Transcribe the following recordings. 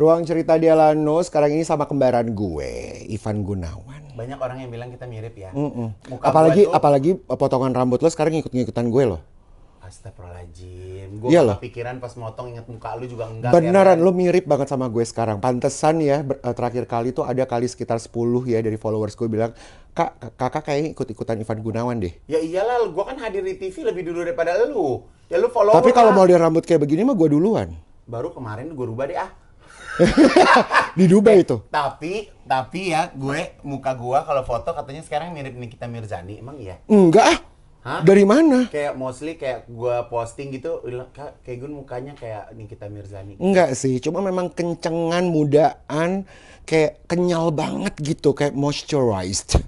Ruang cerita Dialano sekarang ini sama kembaran gue, Ivan Gunawan. Banyak orang yang bilang kita mirip ya. Mm -mm. apalagi tuh... apalagi eh, potongan rambut lo sekarang ngikut-ngikutan gue loh. Astagfirullahaladzim. Gue Iyalah. kepikiran pas motong inget muka lo juga enggak. Beneran, ya, lu mirip banget sama gue sekarang. Pantesan ya, eh, terakhir kali tuh ada kali sekitar 10 ya dari followers gue bilang, Kak, kakak kayak ikut-ikutan Ivan Gunawan deh. Ya iyalah, gue kan hadir di TV lebih dulu daripada lo Ya lu follower Tapi kalau mau dia rambut kayak begini mah gue duluan. Baru kemarin gue rubah deh ah di Dubai itu. Tapi tapi ya gue muka gue kalau foto katanya sekarang mirip Nikita Mirzani. Emang iya? Enggak. Ah. Hah? Dari mana? Kayak mostly kayak gue posting gitu kayak gue mukanya kayak Nikita Mirzani. Enggak sih, cuma memang kencengan mudaan kayak kenyal banget gitu kayak moisturized.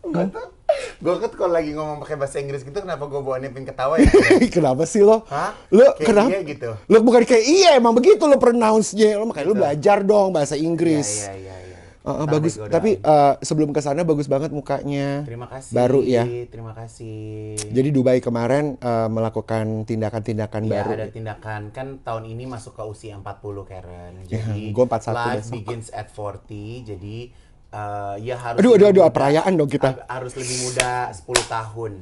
Enggak gue kan kalau lagi ngomong pakai bahasa Inggris gitu kenapa gue bawa nipin ketawa ya? kenapa sih lo? Hah? Lo kayak kenapa? Iya gitu. Lo bukan kayak iya emang begitu lo pronounce-nya. Lo makanya gitu. lo belajar dong bahasa Inggris. Iya iya iya. Ya. Uh, bagus, tapi uh, sebelum ke sana bagus banget mukanya. Terima kasih. Baru ya. Terima kasih. Jadi Dubai kemarin uh, melakukan tindakan-tindakan ya, baru. ada tindakan kan tahun ini masuk ke usia 40 Karen. Iya, Jadi ya, gue 41 life begins at 40. Jadi uh, ya harus aduh aduh aduh muda, perayaan dong kita harus lebih muda 10 tahun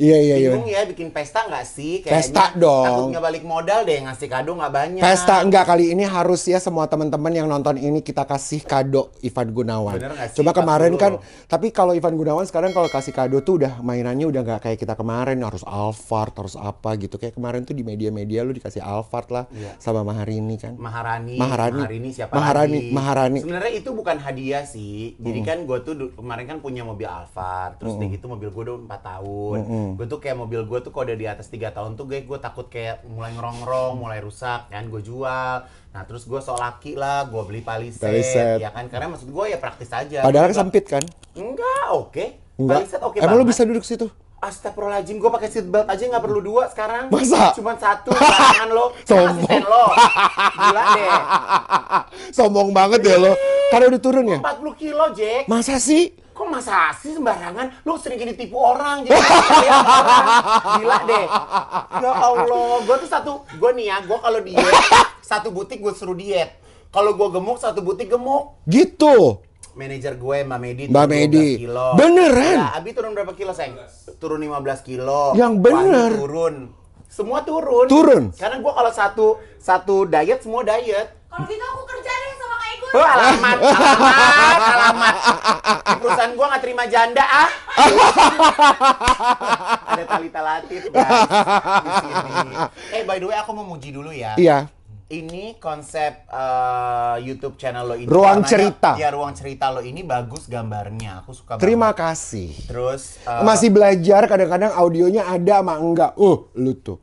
Iya iya iya. Bingung ya bikin pesta nggak sih? Kayaknya pesta dong. Takutnya balik modal deh ngasih kado nggak banyak. Pesta nggak kali ini harus ya semua teman-teman yang nonton ini kita kasih kado Ivan Gunawan. Bener gak sih? Coba kemarin kan, tapi kalau Ivan Gunawan sekarang kalau kasih kado tuh udah mainannya udah nggak kayak kita kemarin harus Alphard harus apa gitu. Kayak kemarin tuh di media-media lu dikasih Alphard lah iya. sama Maharini kan. Maharani. Maharani. Maharini siapa Maharani. Lagi? Maharani. Sebenarnya itu bukan hadiah sih. Jadi mm. kan gue tuh kemarin kan punya mobil Alphard, terus mm. gitu mobil gue udah 4 tahun. Mm hmm. gue tuh kayak mobil gue tuh kalau udah di atas tiga tahun tuh gue gue takut kayak mulai ngerong-rong, mulai rusak kan gue jual nah terus gue sok laki lah gue beli paliset, paliset ya kan karena maksud gue ya praktis aja padahal sempit kan enggak oke okay. enggak paliset oke okay emang banget. lo bisa duduk situ Astagfirullahaladzim, gue pakai seat belt aja nggak perlu dua sekarang. Masa? Cuman satu, tangan lo, asisten lo. Gila deh. Sombong banget ya lo. Karena udah turun ya? 40 kilo, Jack. Masa sih? kok masa sih sembarangan lu sering gini tipu orang jadi gila deh ya Allah gue tuh satu gue nih ya gue kalau diet satu butik gue suruh diet kalau gue gemuk satu butik gemuk gitu manajer gue Mbak Medi Mbak Medi kilo. beneran ya, Abi turun berapa kilo sayang turun 15 kilo yang bener turun semua turun turun karena gue kalau satu satu diet semua diet kalau gitu aku kerja alamat, alamat, alamat. Di perusahaan gua nggak terima janda ah. Ada Talita Latif guys di sini. Eh by the way aku mau muji dulu ya. Iya. Ini konsep uh, YouTube channel lo ini. Ruang cerita. Ya, ya ruang cerita lo ini bagus gambarnya. Aku suka. Banget. Terima kasih. Terus. Uh, Masih belajar kadang-kadang audionya ada ama enggak. Uh, lu tuh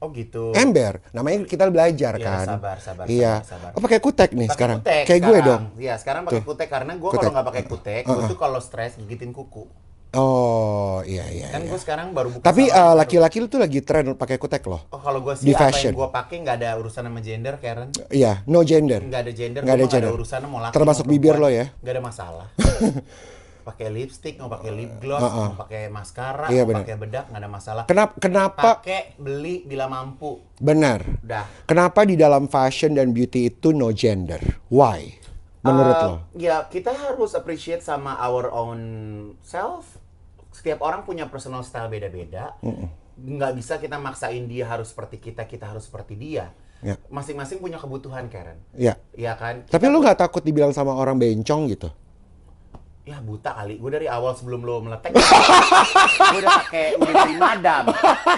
Oh gitu. Ember, namanya iya. kita belajar ya, kan. Sabar, sabar. Iya. Sabar, Oh pakai kutek nih pake sekarang. Kutek, Kayak gue dong. Iya, sekarang pakai kutek karena gue kalau nggak pakai kutek, uh, uh, gue tuh kalau stres gigitin kuku. Oh iya iya. Kan iya. gue sekarang baru buka. Tapi uh, laki-laki tuh lagi tren pakai kutek loh. Oh kalau gue sih Di apa fashion. yang gue pakai nggak ada urusan sama gender Karen. Iya, yeah, no gender. Nggak ada gender. Nggak ada gender. Gak ada urusan mau laki. Termasuk bibir lo ya. Nggak ada masalah. pakai lipstick, mau pakai lip gloss, uh -uh. mau pakai maskara, iya, mau pakai bedak, nggak ada masalah. Kenapa? Kenapa? Pakai beli bila mampu. Benar. Udah. Kenapa di dalam fashion dan beauty itu no gender? Why? Menurut uh, lo? Ya kita harus appreciate sama our own self. Setiap orang punya personal style beda-beda. Mm -mm. bisa kita maksain dia harus seperti kita, kita harus seperti dia. masing ya. Masing-masing punya kebutuhan, Karen. Iya. Iya kan? Kita Tapi lu nggak takut dibilang sama orang bencong gitu? ya buta kali gue dari awal sebelum lo meletek gue udah pakai udah jadi madam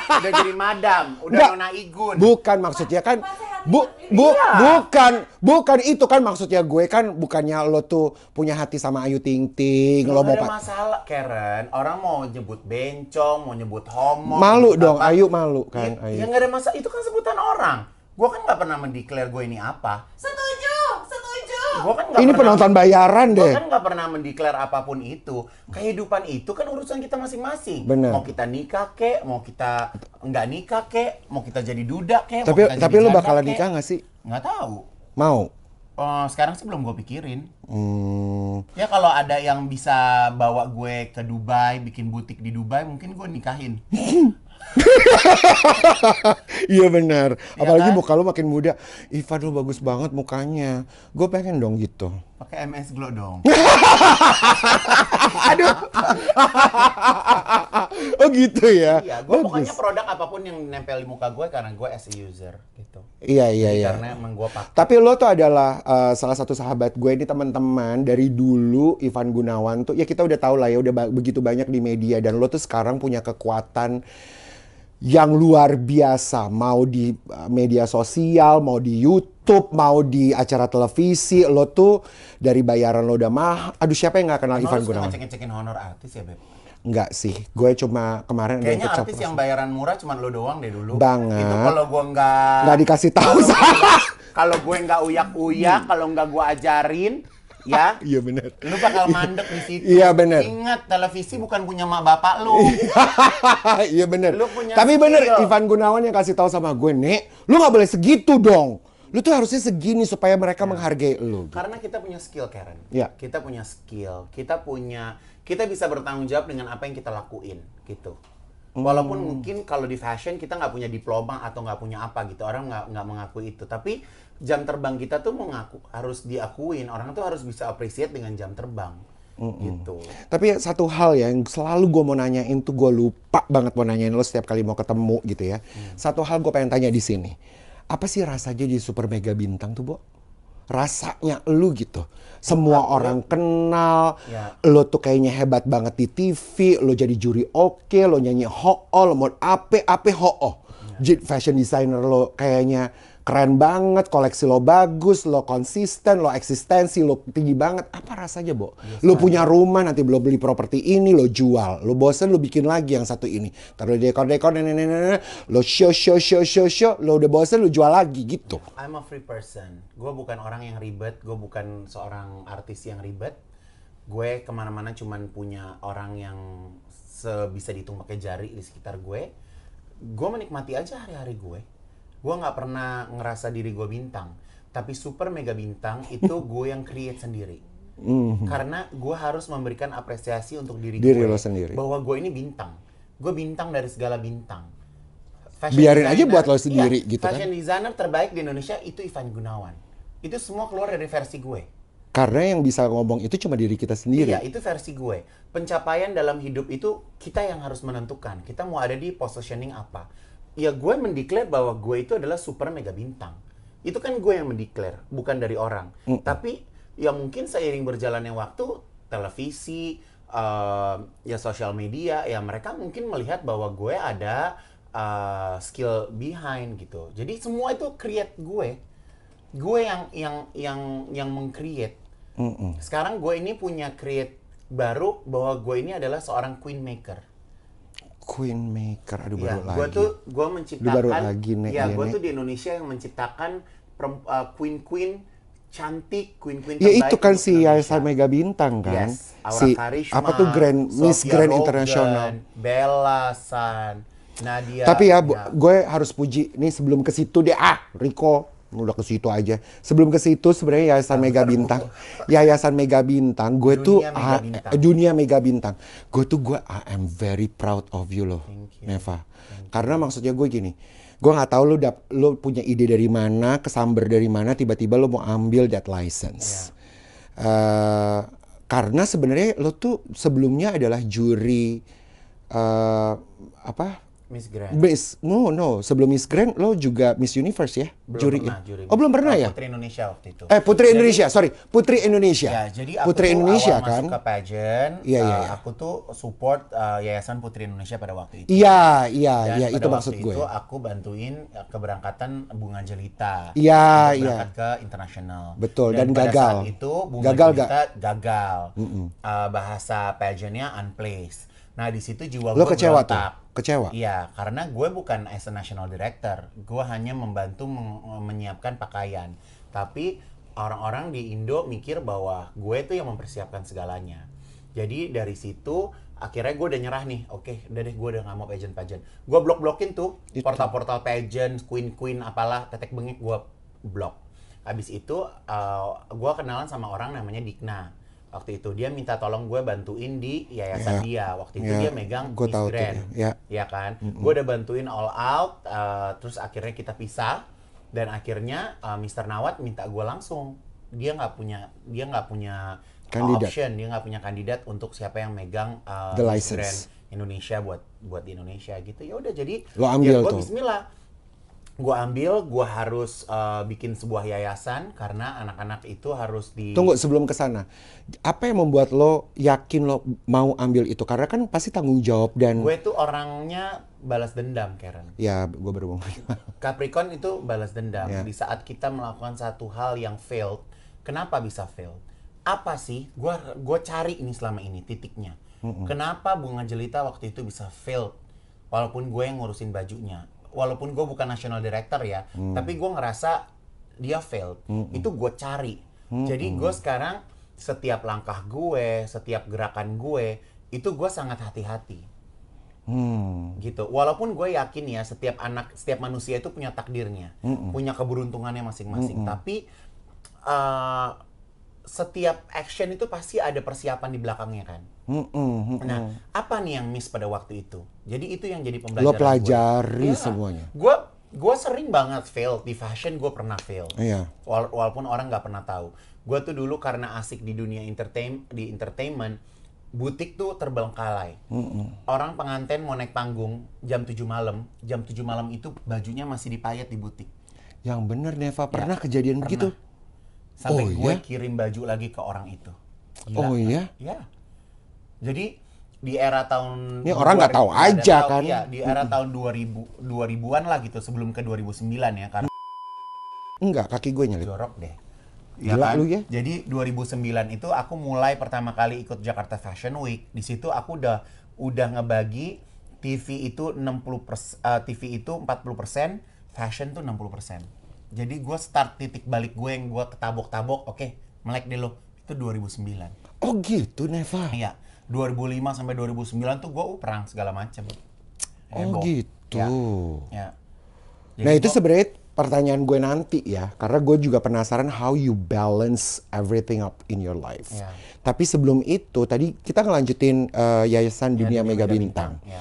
udah jadi madam udah nona igun bukan maksudnya kan bu bu iya. bukan bukan itu kan maksudnya gue kan bukannya lo tuh punya hati sama Ayu Ting Ting lo, lo mau ada masalah Karen orang mau nyebut bencong mau nyebut homo malu dong apa. Ayu malu kan ya, ya Ayu. yang gak ada masalah itu kan sebutan orang gue kan nggak pernah mendeklar gue ini apa setuju gua kan gak ini pernah, penonton bayaran gua deh. Gue kan nggak pernah mendeklar apapun itu. Kehidupan itu kan urusan kita masing-masing. Bener. Mau kita nikah kek, mau kita nggak nikah kek, mau kita jadi duda kek. Tapi mau tapi lu bakalan kek. nikah nggak sih? Nggak tahu. Mau. Oh, sekarang sih belum gue pikirin. Hmm. Ya kalau ada yang bisa bawa gue ke Dubai, bikin butik di Dubai, mungkin gue nikahin. Iya benar. Iya Apalagi kan? muka lu makin muda. Ivan lu bagus banget mukanya. Gue pengen dong gitu. Pakai MS Glow dong. Aduh. oh gitu ya. Iya, gue pokoknya produk apapun yang nempel di muka gue karena gue as a user gitu. Iya iya iya. Karena emang gue pakai. Tapi lo tuh adalah uh, salah satu sahabat gue ini teman-teman dari dulu Ivan Gunawan tuh ya kita udah tahu lah ya udah ba begitu banyak di media dan lo tuh sekarang punya kekuatan yang luar biasa, mau di eh, media sosial, mau di YouTube, mau di acara televisi, lo tuh dari bayaran lo udah mah, aduh siapa yang nggak kenal Emang Ivan Gunawan? cekin-cekin honor artis ya, Beb? Enggak sih, gue cuma kemarin Kayaknya ada yang artis yang bayaran murah cuma lo doang deh dulu. Banget. Itu kalau gue nggak... Nggak dikasih tahu Kalau gue nggak uyak-uyak, kalau nggak gue ajarin, ya iya benar lu bakal iya. mandek di situ iya benar ingat televisi bukan punya mak bapak lu iya, iya benar tapi benar Ivan Gunawan yang kasih tahu sama gue nek lu nggak boleh segitu dong lu tuh harusnya segini supaya mereka ya. menghargai lu karena kita punya skill Karen ya. kita punya skill kita punya kita bisa bertanggung jawab dengan apa yang kita lakuin gitu hmm. Walaupun mungkin kalau di fashion kita nggak punya diploma atau nggak punya apa gitu, orang nggak nggak mengakui itu. Tapi jam terbang kita tuh mau ngaku harus diakuin orang tuh harus bisa appreciate dengan jam terbang mm gitu. Tapi ya, satu hal ya yang selalu gue mau nanyain tuh gue lupa banget mau nanyain lo setiap kali mau ketemu gitu ya. Mm. Satu hal gue pengen tanya di sini, apa sih rasanya jadi super mega bintang tuh, bu? Rasanya lu gitu, semua orang kenal, ya. lo tuh kayaknya hebat banget di TV, lo jadi juri oke, okay, lo nyanyi ho, -oh, lo mau ape ape ho, Oh. Ya. fashion designer lo kayaknya keren banget, koleksi lo bagus, lo konsisten, lo eksistensi, lo tinggi banget. Apa rasanya, Bo? Yes, iya, lo punya rumah, nanti lo beli properti ini, lo jual. Lo bosen, lo bikin lagi yang satu ini. terus dekor-dekor, lo show, show, show, show, show, lo udah bosen, lo jual lagi, gitu. I'm a free person. Gue bukan orang yang ribet, gue bukan seorang artis yang ribet. Gue kemana-mana cuman punya orang yang sebisa dihitung pakai jari di sekitar gue. Gue menikmati aja hari-hari gue gue nggak pernah ngerasa diri gue bintang tapi super mega bintang itu gue yang create sendiri mm-hmm. karena gue harus memberikan apresiasi untuk diri, diri gue lo ya, sendiri bahwa gue ini bintang gue bintang dari segala bintang fashion biarin designer, aja buat lo sendiri iya, gitu fashion kan fashion designer terbaik di Indonesia itu Ivan Gunawan itu semua keluar dari versi gue karena yang bisa ngomong itu cuma diri kita sendiri. Iya, itu versi gue. Pencapaian dalam hidup itu kita yang harus menentukan. Kita mau ada di positioning apa ya gue mendeklar bahwa gue itu adalah super mega bintang. Itu kan gue yang mendeklar, bukan dari orang. Mm -hmm. Tapi ya mungkin seiring berjalannya waktu, televisi, uh, ya sosial media, ya mereka mungkin melihat bahwa gue ada uh, skill behind gitu. Jadi semua itu create gue, gue yang yang yang yang mengcreate. Mm -hmm. Sekarang gue ini punya create baru bahwa gue ini adalah seorang queen maker Queen Maker, aduh ya, baru gua lagi. tuh gue menciptakan, baru lagi, nek, ya, gue tuh di Indonesia yang menciptakan eh, Queen Queen cantik Queen Queen ya, terbaik. Ya itu kan si Yayasan Mega Bintang kan. Yes, Aura si Karishma, apa tuh Grand Sophia Miss Grand Internasional. International. Bella San, Nadia. Tapi ya, ya. gue harus puji nih sebelum ke situ deh ah Rico udah ke situ aja. Sebelum ke situ sebenarnya Yayasan Mega Bintang, Yayasan Mega Bintang, gue tuh Mega ah, Bintang. dunia Mega Bintang. Gue tuh gue I am very proud of you loh, you. Neva. Karena maksudnya gue gini, gue nggak tahu lu dap, lu punya ide dari mana, kesamber dari mana, tiba-tiba lu mau ambil that license. Yeah. Ya. Uh, karena sebenarnya lo tuh sebelumnya adalah juri uh, apa Miss Grand. Miss, no no, sebelum Miss Grand lo juga Miss Universe ya? Belum juri. pernah ya? juri. Oh, belum pernah oh, ya? Putri Indonesia waktu itu. Eh, Putri jadi, Indonesia, sorry. Putri Indonesia. Ya, jadi aku Putri tuh Indonesia awal kan. masuk ke pageant, iya, iya, eh, iya. Uh, aku tuh support uh, Yayasan Putri Indonesia pada waktu itu. Iya, iya, Dan iya, itu maksud itu gue. itu aku bantuin eh, keberangkatan Bunga Jelita. Iya, iya. Berangkat ke internasional. Betul dan, dan pada gagal. Saat itu Bunga gagal, Jelita gagal. Mm -mm. Uh, bahasa pageantnya unplaced. Nah di situ jiwa gue kecewa tuh, kecewa. Iya, karena gue bukan as a national director, gue hanya membantu e, menyiapkan pakaian. Tapi orang-orang di Indo mikir bahwa gue itu yang mempersiapkan segalanya. Jadi dari situ akhirnya gue udah nyerah nih, oke, okay, udah deh gue udah gak mau pageant pageant. Gue blok-blokin tuh portal-portal pageant, queen-queen, apalah, tetek bengek gue blok. Abis itu uh, e, gue kenalan sama orang namanya Dikna waktu itu dia minta tolong gue bantuin di yayasan yeah. dia waktu itu yeah. dia megang gua tahu ya. Yeah. ya kan mm -hmm. gue udah bantuin all out uh, terus akhirnya kita pisah dan akhirnya uh, eh, Mr. Nawat minta gue langsung dia nggak punya dia nggak punya eh, kandidat. option dia nggak punya kandidat untuk siapa yang megang uh, The Indonesia buat buat di Indonesia gitu ya udah jadi lo ambil ya, gua, tuh Bismillah gue ambil, gue harus uh, bikin sebuah yayasan karena anak-anak itu harus di. Tunggu sebelum ke sana, apa yang membuat lo yakin lo mau ambil itu? Karena kan pasti tanggung jawab dan. Gue itu orangnya balas dendam, Karen. Ya, gue berbohong. Capricorn itu balas dendam. Ya. Di saat kita melakukan satu hal yang failed, kenapa bisa failed? Apa sih? Gue gue cari ini selama ini titiknya. Mm -mm. Kenapa bunga jelita waktu itu bisa failed? Walaupun gue yang ngurusin bajunya, walaupun gue bukan national director ya, hmm. tapi gue ngerasa dia failed. Hmm. Itu gue cari. Hmm. Jadi gue hmm. sekarang setiap langkah gue, setiap gerakan gue, itu gue sangat hati-hati. Hmm. gitu walaupun gue yakin ya setiap anak setiap manusia itu punya takdirnya mm punya keberuntungannya masing-masing hmm. tapi uh, setiap action itu pasti ada persiapan di belakangnya kan. Mm -mm, mm -mm. Nah, apa nih yang miss pada waktu itu? Jadi itu yang jadi pembelajaran. Lo pelajari gue. Iya. semuanya. Gua, gue sering banget fail di fashion gue pernah fail. Iya. Wala walaupun orang nggak pernah tahu. Gue tuh dulu karena asik di dunia entertain di entertainment, butik tuh terbengkalai. Mm -mm. Orang pengantin mau naik panggung jam 7 malam, jam 7 malam itu bajunya masih dipayet di butik. Yang bener Neva ya, pernah ya, kejadian pernah. begitu? sampai oh, gue iya? kirim baju lagi ke orang itu. Gila, oh iya? Iya. Jadi di era tahun Ini orang nggak tahu aja tahun, kan. Iya, di era tahun dua tahun 2000 2000-an lah gitu sebelum ke 2009 ya karena Enggak, kaki gue nyelip. Jorok deh. Ya kan? lu ya. Jadi 2009 itu aku mulai pertama kali ikut Jakarta Fashion Week. Di situ aku udah udah ngebagi TV itu 60 pers, uh, TV itu 40 persen, fashion tuh 60 persen jadi gue start titik balik gue yang gue ketabok-tabok oke okay, melek deh lo itu 2009 oh gitu Neva iya 2005 sampai 2009 tuh gue uh, perang segala macem oh oh gitu ya, ya. Jadi nah itu gua... sebenarnya pertanyaan gue nanti ya karena gue juga penasaran how you balance everything up in your life yeah. tapi sebelum itu tadi kita ngelanjutin uh, yayasan iya, dunia, mega bintang, bintang. Iya.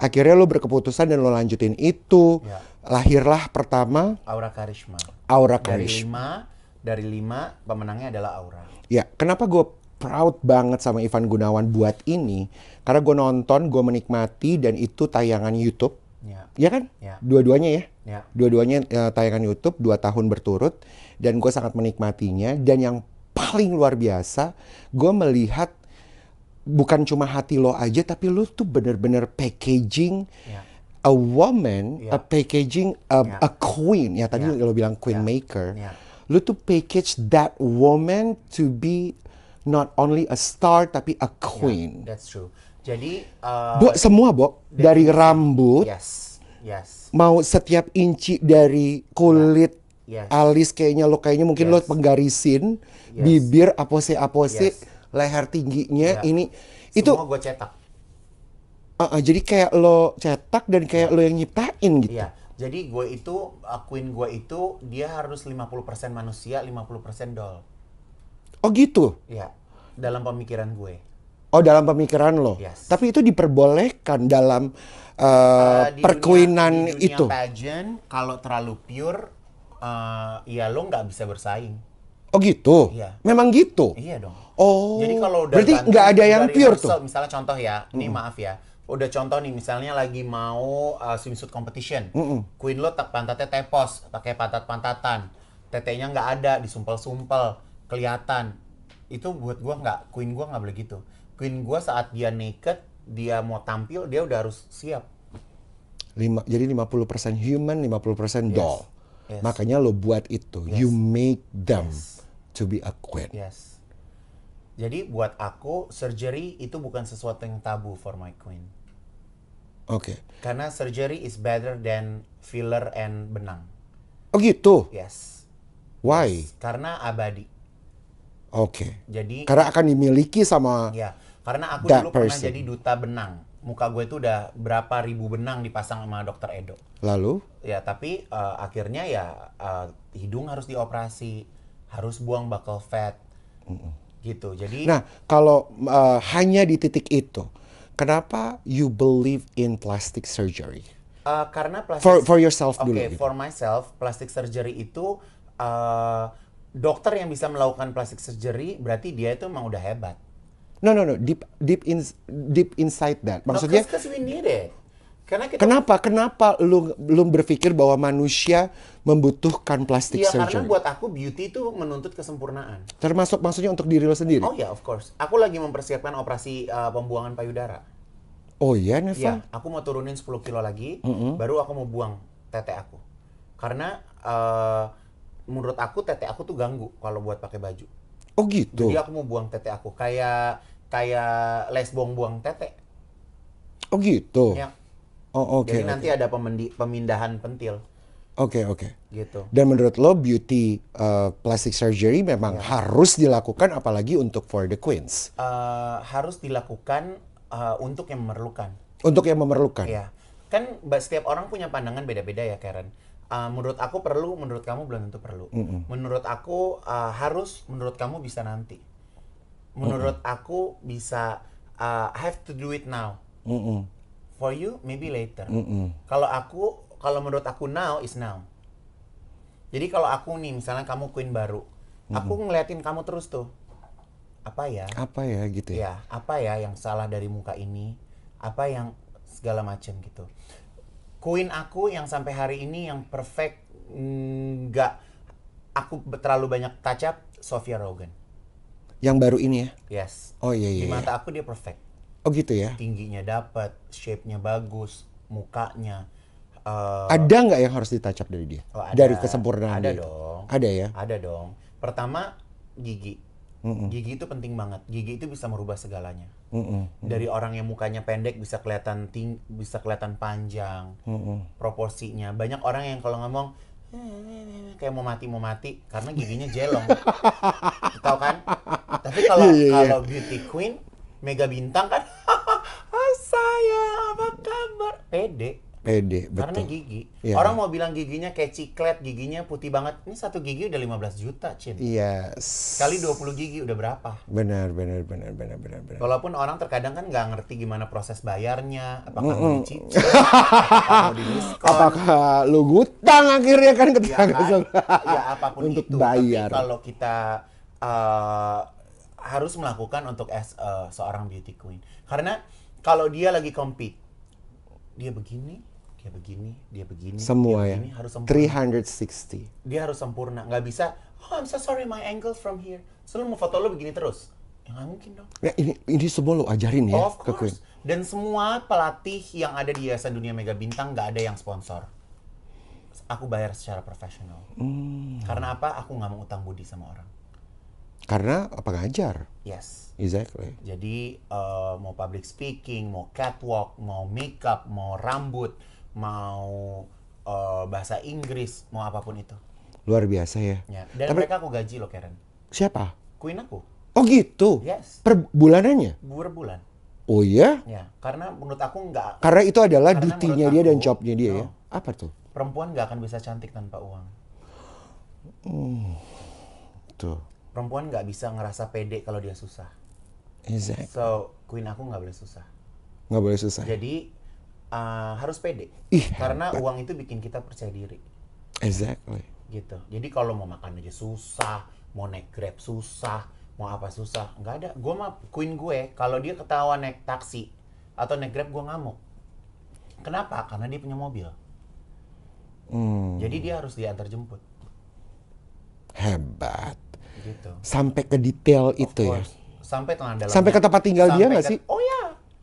akhirnya lo berkeputusan dan lo lanjutin itu yeah lahirlah pertama Aura Karisma. Aura Karisma. Dari lima, dari lima pemenangnya adalah Aura. Ya, kenapa gue proud banget sama Ivan Gunawan buat ini? Karena gue nonton, gue menikmati dan itu tayangan YouTube. Ya, ya kan? Ya. Dua-duanya ya. ya. Dua-duanya uh, tayangan YouTube dua tahun berturut dan gue sangat menikmatinya dan yang paling luar biasa gue melihat bukan cuma hati lo aja tapi lo tuh bener-bener packaging. Ya a woman, yeah. a packaging, a, yeah. a queen. Ya tadi yeah. lo bilang queen yeah. maker. Yeah. Lo tuh package that woman to be not only a star tapi a queen. Yeah, that's true. Jadi uh, Bo, semua, Bo, dari, rambut. Yes. Yes. Mau setiap inci dari kulit yeah. yes. alis kayaknya lo kayaknya mungkin yes. lo penggarisin, yes. bibir apose-apose, yes. leher tingginya yeah. ini semua itu semua gue cetak Uh, uh, jadi kayak lo cetak dan kayak lo yang nyiptain gitu. Iya. Jadi gue itu, uh, gue itu dia harus 50% manusia, 50% doll. Oh gitu? Iya. Dalam pemikiran gue. Oh dalam pemikiran lo? Yes. Tapi itu diperbolehkan dalam uh, uh, di perkuinan itu? di itu? pageant, kalau terlalu pure, uh, ya lo nggak bisa bersaing. Oh gitu? Iya. Memang gitu? Iya dong. Oh. Jadi kalau udah berarti nggak ada yang pure tuh. Misalnya contoh ya, hmm. ini maaf ya udah contoh nih misalnya lagi mau uh, swimsuit competition, mm -mm. Queen lo tak pantatnya tepos, pakai pantat pantatan, tetenya nggak ada, disumpel-sumpel, kelihatan. Itu buat gue nggak, Queen gue nggak boleh gitu. Queen gue saat dia naked, dia mau tampil, dia udah harus siap. Lima, jadi 50% human, 50% yes. doll. Yes. Makanya lo buat itu, yes. you make them yes. to be a queen. Yes. Jadi buat aku surgery itu bukan sesuatu yang tabu for my queen. Oke. Okay. Karena surgery is better than filler and benang. Oh gitu. Yes. Why? Karena abadi. Oke. Okay. Jadi karena akan dimiliki sama Ya, karena aku dulu person. pernah jadi duta benang. Muka gue itu udah berapa ribu benang dipasang sama dokter Edo. Lalu? Ya, tapi uh, akhirnya ya uh, hidung harus dioperasi, harus buang bakal fat. Mm -mm. Gitu. Jadi Nah, kalau uh, hanya di titik itu Kenapa you believe in plastic surgery? Uh, karena plastic for for yourself okay, dulu. Oke, gitu. for myself, plastic surgery itu uh, dokter yang bisa melakukan plastic surgery berarti dia itu emang udah hebat. No no no, deep deep in deep inside that. Maksudnya no, cause, cause we Karena kita, kenapa kenapa lu belum berpikir bahwa manusia membutuhkan plastik ya, surgery? Iya karena buat aku beauty itu menuntut kesempurnaan. Termasuk maksudnya untuk diri lo sendiri. Oh ya, yeah, of course. Aku lagi mempersiapkan operasi uh, pembuangan payudara. Oh iya, Neva? Ya, aku mau turunin 10 kilo lagi, mm -hmm. baru aku mau buang tete aku. Karena uh, menurut aku tete aku tuh ganggu kalau buat pakai baju. Oh gitu. Jadi aku mau buang tete aku kayak kayak les buang-buang tete. Oh gitu. Ya. Oh oke. Okay, Jadi okay. nanti ada pemindahan pentil. Oke okay, oke. Okay. Gitu. Dan menurut lo beauty uh, plastic surgery memang ya. harus dilakukan apalagi untuk for the queens. Uh, harus dilakukan uh, untuk yang memerlukan. Untuk yang memerlukan. Iya. Kan setiap orang punya pandangan beda-beda ya Karen. Uh, menurut aku perlu, menurut kamu belum tentu perlu. Mm -mm. Menurut aku uh, harus, menurut kamu bisa nanti. Menurut mm -mm. aku bisa uh, have to do it now. Mm -mm. For you maybe later. Mm -mm. Kalau aku, kalau menurut aku now is now. Jadi kalau aku nih misalnya kamu queen baru, mm -mm. aku ngeliatin kamu terus tuh apa ya apa ya gitu ya, ya apa ya yang salah dari muka ini apa yang segala macam gitu Queen aku yang sampai hari ini yang perfect nggak aku terlalu banyak tajap Sofia Rogen yang baru ini ya yes oh iya iya di iya. mata aku dia perfect oh gitu ya tingginya dapat shape nya bagus mukanya uh, ada nggak yang harus ditacap dari dia oh, ada. dari kesempurnaan ada dia dong ada ya ada dong pertama gigi Mm-mm. Gigi itu penting banget. Gigi itu bisa merubah segalanya. Mm-mm. Dari orang yang mukanya pendek bisa kelihatan ting, bisa kelihatan panjang. Mm-mm. Proporsinya. Banyak orang yang kalau ngomong kayak mau mati mau mati karena giginya jelong. Tahu kan? Tapi kalau yeah, yeah, yeah. kalau beauty queen, mega bintang kan, ah, saya apa kabar? Pede Pede, betul. Karena gigi. Ya. Orang mau bilang giginya kayak ciklet, giginya putih banget. Ini satu gigi udah 15 juta, Cin. Iya. Yes. Kali 20 gigi udah berapa? Benar, benar, benar, benar, benar, benar. Walaupun orang terkadang kan nggak ngerti gimana proses bayarnya, apakah mm -mm. mau dicicil, apakah mau diskon. Apakah lu gutang akhirnya kan ketika ya, kan? ya apapun Untuk itu. bayar. Tapi kalau kita uh, harus melakukan untuk as, uh, seorang beauty queen. Karena kalau dia lagi compete, dia begini, dia begini, dia begini, semua dia ya. begini, harus sempurna. 360. Dia harus sempurna, nggak bisa. Oh, I'm so sorry, my angle from here. Selalu mau foto lo begini terus. Ya nggak mungkin dong. Ya, ini ini semua lo ajarin ya. Of course. Ke Dan semua pelatih yang ada di Yayasan Dunia Mega Bintang nggak ada yang sponsor. Aku bayar secara profesional. Hmm. Karena apa? Aku nggak mau utang budi sama orang. Karena apa ngajar? Yes. Exactly. Jadi uh, mau public speaking, mau catwalk, mau makeup, mau rambut, mau uh, bahasa Inggris, mau apapun itu. Luar biasa ya. ya. Dan Tapi, mereka aku gaji loh Karen. Siapa? Queen aku. Oh gitu? Yes. Per bulanannya? Per bulan. Oh iya? Ya, karena menurut aku nggak. Karena itu adalah dutinya dia dan jobnya dia no, ya? Oh. Apa tuh? Perempuan nggak akan bisa cantik tanpa uang. Hmm. Tuh. Perempuan nggak bisa ngerasa pede kalau dia susah. Exactly. So, queen aku nggak boleh susah. Nggak boleh susah. Jadi uh, harus pede. Ih, karena hebat. uang itu bikin kita percaya diri. Exactly. Gitu. Jadi kalau mau makan aja susah, mau naik Grab susah, mau apa susah, nggak ada. Gue mah queen gue, kalau dia ketawa naik taksi atau naik Grab gue ngamuk. Kenapa? Karena dia punya mobil. Hmm. Jadi dia harus diantar jemput. Hebat. Gitu. Sampai ke detail of itu ya? course. ya. Sampai kan Sampai ke tempat tinggal Sampai dia nggak sih? Oh ya,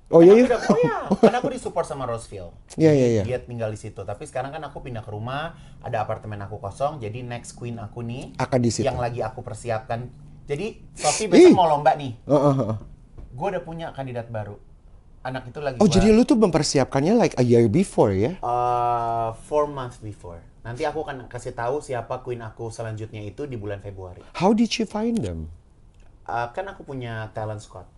Oh iya, iya. oh iya, karena aku disupport sama Roseville. Iya iya iya. Dia tinggal di situ, tapi sekarang kan aku pindah ke rumah, ada apartemen aku kosong, jadi next queen aku nih akan di situ. Yang lagi aku persiapkan. Jadi Sofi besok mau lomba nih. Uh, uh, uh. Gue udah punya kandidat baru. Anak itu lagi. Oh jadi lu tuh mempersiapkannya like a year before ya? Uh, four months before. Nanti aku akan kasih tahu siapa queen aku selanjutnya itu di bulan Februari. How did you find them? Uh, kan aku punya talent squad.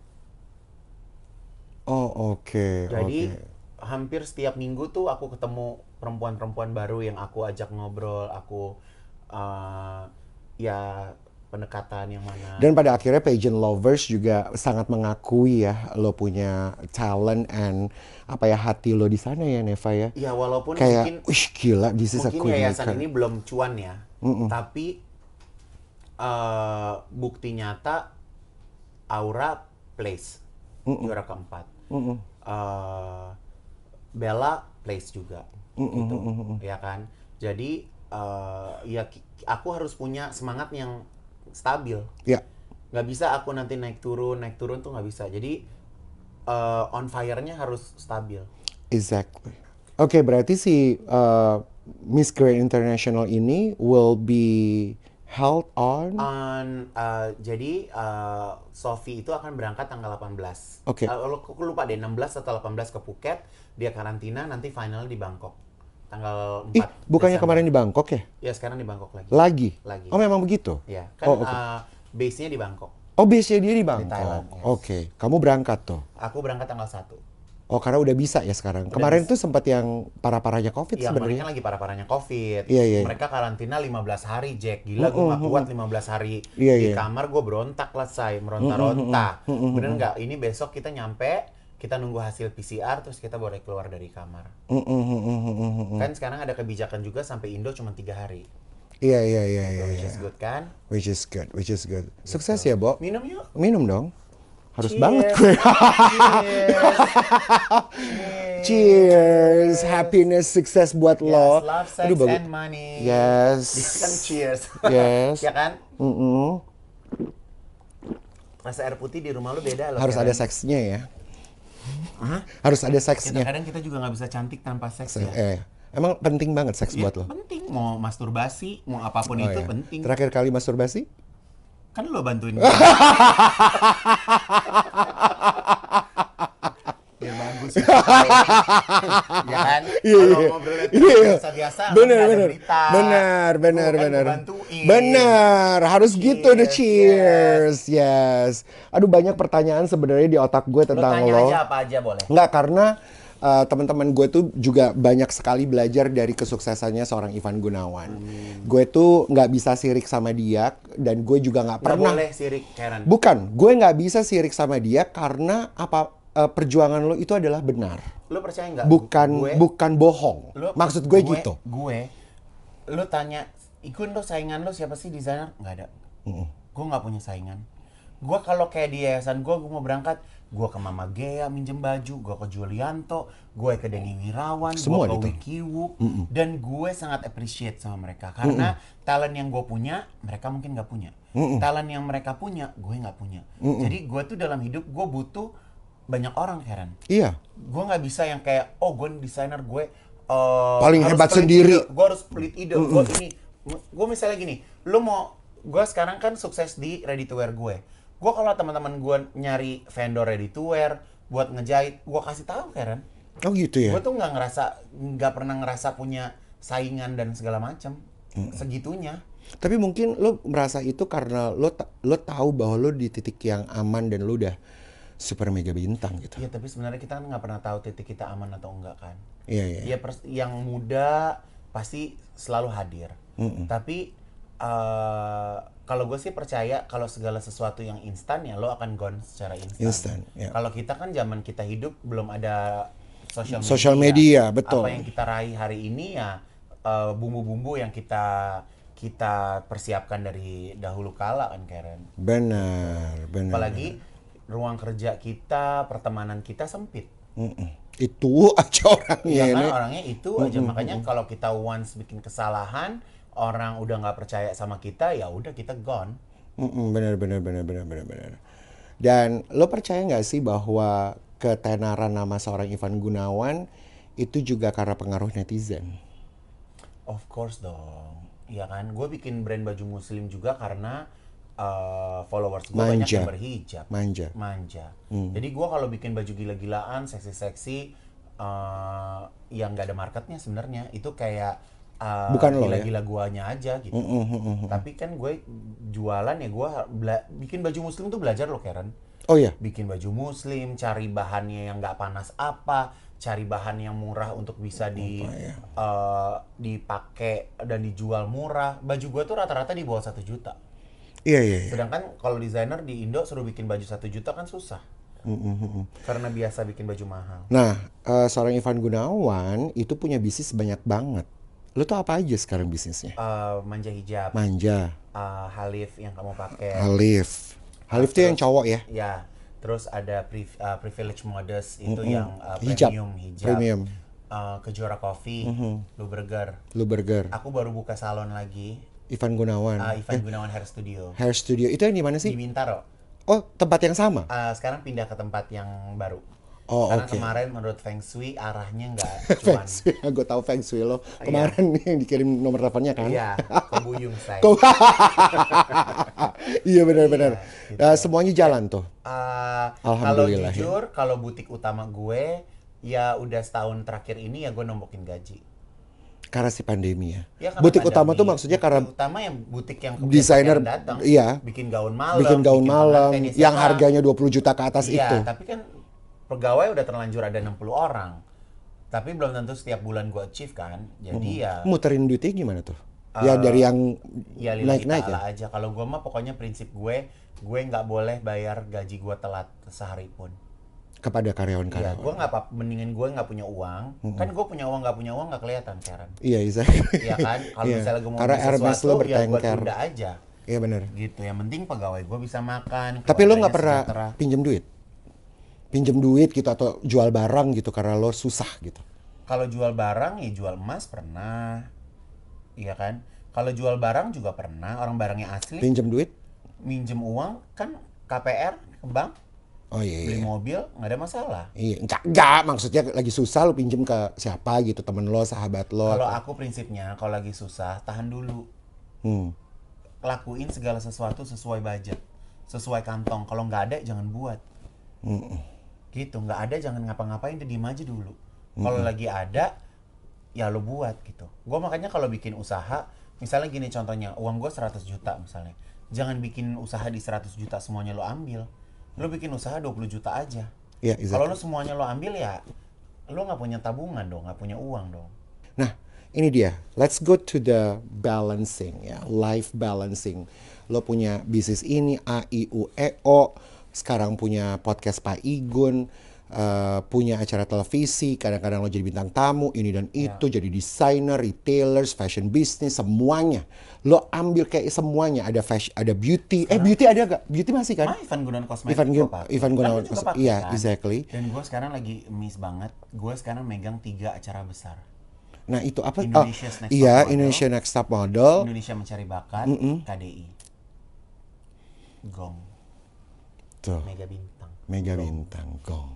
Oh oke. Okay, Jadi okay. hampir setiap minggu tuh aku ketemu perempuan-perempuan baru yang aku ajak ngobrol, aku uh, ya pendekatan yang mana. Dan pada akhirnya pageant lovers juga sangat mengakui ya lo punya talent and apa ya hati lo di sana ya Neva ya. Iya walaupun kayak, mungkin gila this is mungkin yayasan ini belum cuan ya. Mm -mm. Tapi uh, bukti nyata Aura Place mm -mm. juara keempat. Mm -mm. Uh, Bella place juga mm -mm. gitu, ya kan. Jadi uh, ya aku harus punya semangat yang stabil. Ya. Yeah. Gak bisa aku nanti naik turun, naik turun tuh nggak bisa. Jadi uh, on fire-nya harus stabil. Exactly. Oke, okay, berarti si uh, Miss Grand International ini will be held on on uh, jadi uh, Sofi itu akan berangkat tanggal 18. Oke. Okay. Uh, lupa deh 16 atau 18 ke Phuket, dia karantina nanti final di Bangkok. Tanggal 4. Ih, bukannya Desember. kemarin di Bangkok ya? Ya, sekarang di Bangkok lagi. Lagi. Lagi. Oh, memang begitu. Ya, kan oh, okay. uh, base-nya di Bangkok. Oh, base-nya dia di Bangkok. Di Thailand. Yes. Oke. Okay. Kamu berangkat tuh. Aku berangkat tanggal 1. Oh karena udah bisa ya sekarang. Udah Kemarin bisa. tuh sempat yang parah-parahnya COVID ya, sebenarnya. Iya, lagi parah-parahnya COVID. Iya, iya. iya. Mereka karantina 15 hari, Jack. Gila, oh, gue gak kuat 15 hari. Iya, Di iya. kamar gue berontak lah, say. Meronta-ronta. Mm, mm, mm, Bener nggak? Ini besok kita nyampe, kita nunggu hasil PCR, terus kita boleh keluar dari kamar. Kan sekarang ada kebijakan juga sampai Indo cuma tiga hari. Iya, iya, iya. iya. Which is iya. good, kan? Which is good, which is good. Gitu. Sukses gitu. ya, Bo. Minum yuk. Minum dong harus Cheers. banget gue. Cheers. Cheers. Cheers. Happiness, sukses buat yes, lo. Love, sex, Aduh, bagus. and money. Yes. Kan cheers. Yes. ya kan? Mm -mm. Masa air putih di rumah lo beda loh. Harus ya ada kan? seksnya ya. Hah? Harus ada ya, seksnya. kadang kadang kita juga nggak bisa cantik tanpa seks Se ya. Eh. Emang penting banget seks ya, buat lo? Penting. Mau masturbasi, mau apapun oh, itu ya. penting. Terakhir kali masturbasi? Kan lo bantuin gue. bagus. Ya, kan? Iya, kan? iya. Iya, biasa Bener, bener. Bener, bener, bener. Bener, harus cheers, gitu deh cheers. Yes. yes. Aduh banyak pertanyaan sebenarnya di otak gue tentang lo. Lo tanya aja apa aja boleh. Enggak, karena uh, teman-teman gue tuh juga banyak sekali belajar dari kesuksesannya seorang Ivan Gunawan. Hmm. Gue tuh nggak bisa sirik sama dia dan gue juga nggak pernah. Gak boleh sirik, Karen. Bukan, gue nggak bisa sirik sama dia karena apa uh, perjuangan lo itu adalah benar. Lo percaya nggak? Bukan, gue, bukan bohong. Lo, Maksud gue, gue gitu. Gue, lo tanya, ikut lo saingan lo siapa sih desainer? Nggak ada. Mm. Gue nggak punya saingan. Gue kalau kayak di yayasan gue, gue mau berangkat, gue ke Mama Gea minjem baju, gue ke Julianto, gue ke Denny Wirawan, gue ke gitu? Wiki mm -mm. dan gue sangat appreciate sama mereka karena mm -mm. talent yang gue punya mereka mungkin nggak punya, mm -mm. talent yang mereka punya gue nggak punya, mm -mm. jadi gue tuh dalam hidup gue butuh banyak orang Karen. Iya. Gue nggak bisa yang kayak oh gue desainer gue uh, paling hebat sendiri. Gue harus pelit ide. Mm -mm. Gue ini, gue misalnya gini, lo mau gue sekarang kan sukses di ready to wear gue gue kalau teman-teman gue nyari vendor ready to wear buat ngejahit gue kasih tahu Karen oh gitu ya gue tuh nggak ngerasa nggak pernah ngerasa punya saingan dan segala macam hmm. segitunya tapi mungkin lo merasa itu karena lo lo tahu bahwa lo di titik yang aman dan lo udah super mega bintang gitu. Iya, tapi sebenarnya kita kan nggak pernah tahu titik kita aman atau enggak kan. Iya, iya. Ya, yang muda pasti selalu hadir. Mm -mm. Tapi uh, kalau gue sih percaya kalau segala sesuatu yang instan ya lo akan gone secara instan. Instan. Yeah. Kalau kita kan zaman kita hidup belum ada social media. Social media, betul. Apa yang kita raih hari ini ya eh, bumbu-bumbu uh, yang kita kita persiapkan dari dahulu kala kan Karen. Benar, benar. Apalagi ruang kerja kita, pertemanan kita sempit. Mm -mm. Itu aja orangnya. Ya kan orangnya itu aja mm -mm. makanya kalau kita once bikin kesalahan orang udah nggak percaya sama kita ya udah kita gone Mm-mm, bener bener bener bener bener bener dan lo percaya nggak sih bahwa ketenaran nama seorang Ivan Gunawan itu juga karena pengaruh netizen of course dong Ya kan gue bikin brand baju muslim juga karena uh, followers gue banyak yang berhijab manja manja hmm. jadi gue kalau bikin baju gila-gilaan seksi-seksi uh, eh, yang gak ada marketnya sebenarnya itu kayak uh, bukan lo ya guanya aja gitu mm -hmm. tapi kan gue jualan ya gue bikin baju muslim tuh belajar loh Karen oh iya bikin baju muslim cari bahannya yang nggak panas apa cari bahan yang murah untuk bisa di ya. uh, dipakai dan dijual murah baju gue tuh rata-rata di bawah satu juta iya iya, iya. sedangkan kalau desainer di Indo suruh bikin baju satu juta kan susah mm Karena biasa bikin baju mahal. Nah, uh, seorang Ivan Gunawan itu punya bisnis banyak banget. Lo tuh apa aja sekarang bisnisnya? Uh, manja hijab. Manja. Uh, halif yang kamu pakai. Halif. Halif tuh yang cowok ya? Ya. Terus ada pri uh, eh, privilege modest itu mm -hmm. yang uh, premium hijab. hijab. Premium. Uh, kejuara Coffee, mm -hmm. Lu Burger. Lu Burger. Aku baru buka salon lagi. Ivan Gunawan. Uh, Ivan eh. Gunawan Hair Studio. Hair Studio. Itu yang di mana sih? Di Bintaro. Oh, tempat yang sama? Uh, sekarang pindah ke tempat yang baru. Oh, Karena okay. kemarin menurut Feng Shui arahnya nggak cuan. gue tau Feng Shui lo. Iya. Kemarin yeah. yang dikirim nomor teleponnya kan? Iya, kebuyung saya. iya benar-benar. Iya, gitu. nah, semuanya jalan tuh. Uh, Alhamdulillah. Kalau ya. jujur, kalau butik utama gue ya udah setahun terakhir ini ya gue nombokin gaji karena si pandemi ya. ya butik pandemi. utama tuh maksudnya butik karena utama yang butik yang desainer datang, iya, bikin gaun malam, bikin gaun bikin malam yang harganya 20 juta ke atas iya, itu. tapi kan pegawai udah terlanjur ada 60 orang. Tapi belum tentu setiap bulan gue achieve kan. Jadi hmm. ya muterin duitnya gimana tuh? Uh, ya eh, dari yang ya naik-naik ya. aja. Kalau gue mah pokoknya prinsip gue, gue nggak boleh bayar gaji gue telat sehari pun kepada karyawan-karyawan. Iya, gue nggak apa, mendingan gue nggak punya uang. Mm-hmm. Kan gue punya uang nggak punya uang nggak kelihatan sekarang. Iya, exactly. Iya kan, kalau yeah. misalnya gue mau Karena sesuatu, lo bertengkar. Ya gue tunda aja. Iya benar. Gitu, yang penting pegawai gue bisa makan. Tapi lo nggak pernah pinjam duit? pinjem duit gitu atau jual barang gitu karena lo susah gitu? Kalau jual barang ya jual emas pernah, iya kan? Kalau jual barang juga pernah, orang barangnya asli. Pinjem duit? Minjem uang kan KPR ke bank. Oh iya, Beli iya. mobil nggak ada masalah. Iya, enggak, enggak. Maksudnya lagi susah lo pinjem ke siapa gitu, temen lo, sahabat lo. Kalau aku prinsipnya kalau lagi susah tahan dulu. Hmm. Lakuin segala sesuatu sesuai budget, sesuai kantong. Kalau nggak ada jangan buat. Mm gitu nggak ada jangan ngapa-ngapain tuh diem aja dulu kalau -hmm. lagi ada ya lo buat gitu gue makanya kalau bikin usaha misalnya gini contohnya uang gue 100 juta misalnya jangan bikin usaha di 100 juta semuanya lo ambil lo bikin usaha 20 juta aja yeah, exactly. kalau lo semuanya lo ambil ya lo nggak punya tabungan dong nggak punya uang dong nah ini dia let's go to the balancing ya life balancing lo punya bisnis ini a i u e o sekarang punya podcast Pak Igun, uh, punya acara televisi, kadang-kadang lo jadi bintang tamu, ini dan ya. itu, yeah. jadi desainer, retailers, fashion business, semuanya. Lo ambil kayak semuanya, ada fashion, ada beauty. Eh, sekarang, eh beauty ada gak? Beauty masih kan? Ah, Ivan Gunawan Kosmetik. Ivan, Gun Ivan Gunawan Kosmetik. Iya, kan? exactly. Dan gue sekarang lagi miss banget, gue sekarang megang tiga acara besar. Nah itu apa? Indonesia's oh, Next iya, Model. Indonesia Next Top Model. Indonesia Mencari Bakat, mm -mm. KDI. Gong. Betul. Mega Bintang. Mega Gong. Bintang Gong.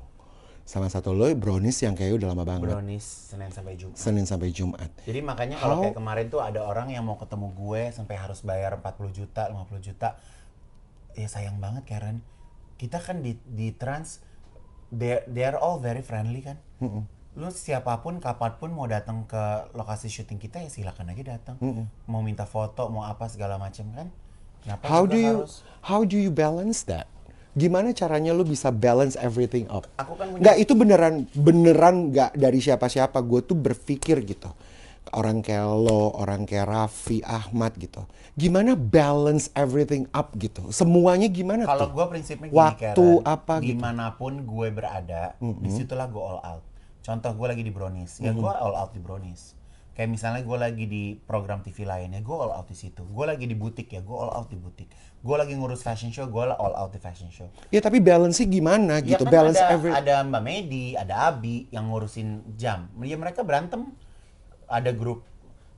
Sama satu lo brownies yang kayak udah lama banget. Brownies Senin sampai Jumat. Senin sampai Jumat. Jadi makanya kalau kayak kemarin tuh ada orang yang mau ketemu gue sampai harus bayar 40 juta, 50 juta. Ya sayang banget Karen. Kita kan di di trans they they are all very friendly kan. Mm -mm lu siapapun kapanpun mau datang ke lokasi syuting kita ya silakan aja datang mm -hmm. mau minta foto mau apa segala macam kan Kenapa how do you harus... how do you balance that gimana caranya lu bisa balance everything up? Aku kan punya... Nggak, itu beneran beneran gak dari siapa-siapa. Gue tuh berpikir gitu. Orang kayak lo, orang kayak Raffi, Ahmad gitu. Gimana balance everything up gitu? Semuanya gimana Kalau gue prinsipnya gini, Waktu Karen, apa gitu? Dimanapun gue berada, mm -hmm. disitulah gue all out. Contoh gue lagi di Brownies. Mm -hmm. Ya gue all out di Brownies kayak misalnya gue lagi di program TV lainnya gue all out di situ gue lagi di butik ya gue all out di butik gue lagi ngurus fashion show gue all out di fashion show ya tapi balance sih gimana ya gitu kan balance ada, every ada mbak Medi ada Abi yang ngurusin jam ya mereka berantem ada grup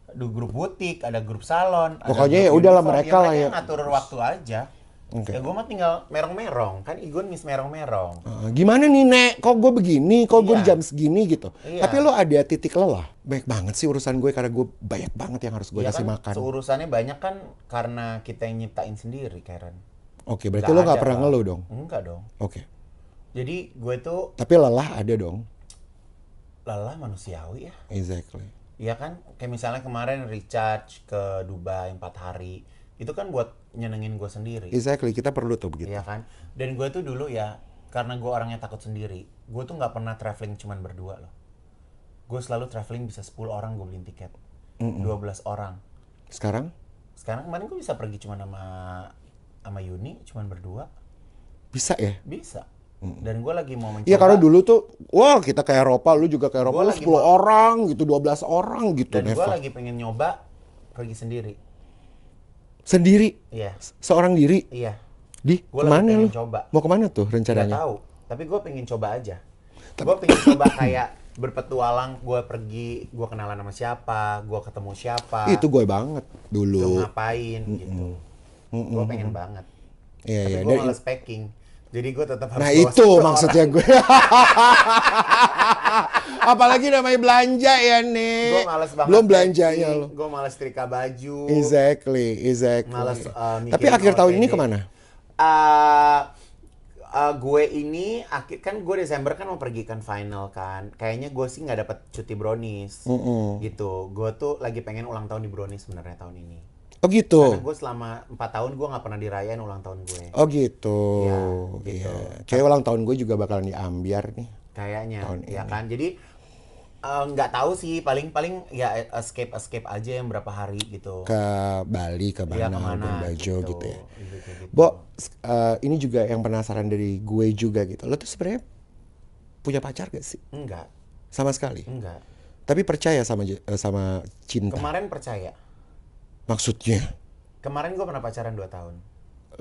ada grup butik ada grup salon pokoknya ya udahlah ya mereka lah ya ngatur waktu aja Okay. Ya gue mah tinggal merong-merong, kan Igun miss merong-merong. Uh, gimana nih Nek, kok gue begini, kok iya. gue jam segini gitu. Iya. Tapi lo ada titik lelah, banyak banget sih urusan gue karena gue banyak banget yang harus gue iya kasih kan, makan. Urusannya banyak kan karena kita yang nyiptain sendiri Karen. Oke, okay, berarti gak lo gak pernah ngeluh dong? Enggak dong. Oke. Okay. Jadi gue tuh... Tapi lelah ada dong? Lelah manusiawi ya. Exactly. Iya kan, kayak misalnya kemarin recharge ke Dubai 4 hari, itu kan buat nyenengin gue sendiri. Exactly, kita perlu tuh begitu. Iya kan? Dan gue tuh dulu ya, karena gue orangnya takut sendiri, gue tuh gak pernah traveling cuman berdua loh. Gue selalu traveling bisa 10 orang gue beliin tiket. Mm -mm. 12 orang. Sekarang? Sekarang kemarin gue bisa pergi cuman sama sama Yuni cuman berdua. Bisa ya? Bisa. Dan gue lagi mau mencoba. Iya karena dulu tuh, wah kita ke Eropa, lu juga ke Eropa, lu 10 orang gitu, 12 orang gitu. Dan gue lagi pengen nyoba pergi sendiri sendiri iya. seorang diri iya di gua kemana lu coba. mau kemana tuh rencananya Gak tahu tapi gue pengen coba aja tapi... gue pengen coba kayak berpetualang gue pergi gue kenalan sama siapa gue ketemu siapa itu gue banget dulu gitu. gua ngapain mm -mm. gitu mm -mm. gue pengen banget yeah, tapi yeah. gue males packing jadi gue tetap nah, harus nah itu maksudnya gue Apalagi namanya belanja ya nih. Gue males banget. Belum belanjanya lo. Gue males setrika baju. Exactly, exactly. Males, uh, Tapi akhir tahun ini gitu. kemana? Uh, uh, gue ini akhir kan gue Desember kan mau pergi kan final kan. Kayaknya gue sih nggak dapat cuti brownies. Mm -hmm. Gitu. Gue tuh lagi pengen ulang tahun di brownies sebenarnya tahun ini. Oh gitu. Karena gue selama empat tahun gue nggak pernah dirayain ulang tahun gue. Oh gitu. Iya. iya. gitu. Yeah. Kayak ulang tahun gue juga bakalan diambiar nih. Kayaknya. Tahun ya kan. Jadi Eh, nggak uh, tahu sih paling paling ya escape escape aja yang berapa hari gitu ke Bali ke iya, mana, ya, Bajo gitu. gitu ya gitu, gitu. gitu. Bo uh, ini juga yang penasaran dari gue juga gitu lo tuh sebenarnya punya pacar gak sih enggak sama sekali enggak tapi percaya sama eh, sama cinta kemarin percaya maksudnya kemarin gue pernah pacaran 2 tahun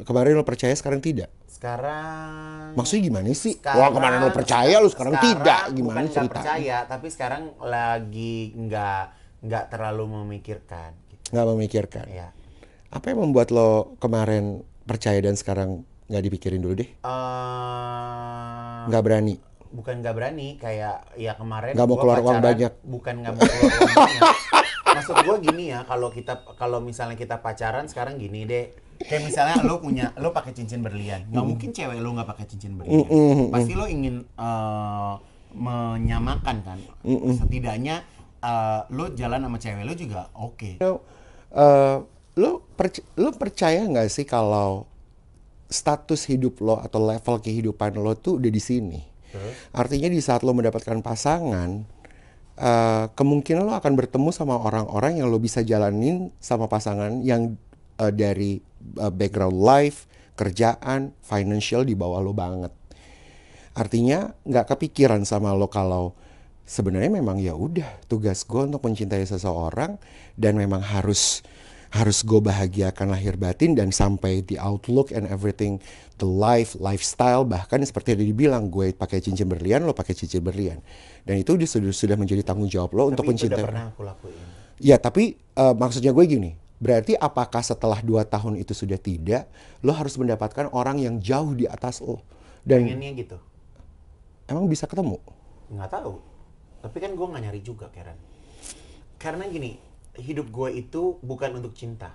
kemarin lo percaya sekarang tidak sekarang maksudnya gimana sih sekarang, wah kemarin lo percaya lo sekarang, sekarang tidak gimana bukan cerita percaya tapi sekarang lagi nggak nggak terlalu memikirkan gitu. nggak memikirkan ya. apa yang membuat lo kemarin percaya dan sekarang nggak dipikirin dulu deh uh, nggak berani bukan nggak berani kayak ya kemarin nggak mau keluar uang banyak bukan nggak mau keluar uang banyak maksud gue gini ya kalau kita kalau misalnya kita pacaran sekarang gini deh kayak misalnya lo punya lo pakai cincin berlian nggak mm. mungkin cewek lo nggak pakai cincin berlian mm, mm, pasti lo ingin uh, menyamakan kan setidaknya uh, lo jalan sama cewek lo juga oke okay. uh, eh, lo perc lo percaya nggak sih kalau status hidup lo atau level kehidupan lo tuh udah di sini huh? artinya di saat lo mendapatkan pasangan uh, kemungkinan lo akan bertemu sama orang-orang yang lo bisa jalanin sama pasangan yang uh, dari uh, background life, kerjaan, financial di bawah lo banget. Artinya nggak kepikiran sama lo kalau sebenarnya memang ya udah tugas gue untuk mencintai seseorang dan memang harus harus gue bahagiakan lahir batin dan sampai the outlook and everything the life lifestyle bahkan seperti yang dibilang gue pakai cincin berlian lo pakai cincin berlian dan itu sudah sudah menjadi tanggung jawab lo tapi untuk mencintai pernah aku lakuin ya tapi uh, maksudnya gue gini Berarti apakah setelah dua tahun itu sudah tidak, lo harus mendapatkan orang yang jauh di atas lo. Dan Pengennya gitu. Emang bisa ketemu? Nggak tahu. Tapi kan gue nggak nyari juga, Karen. Karena gini, hidup gue itu bukan untuk cinta.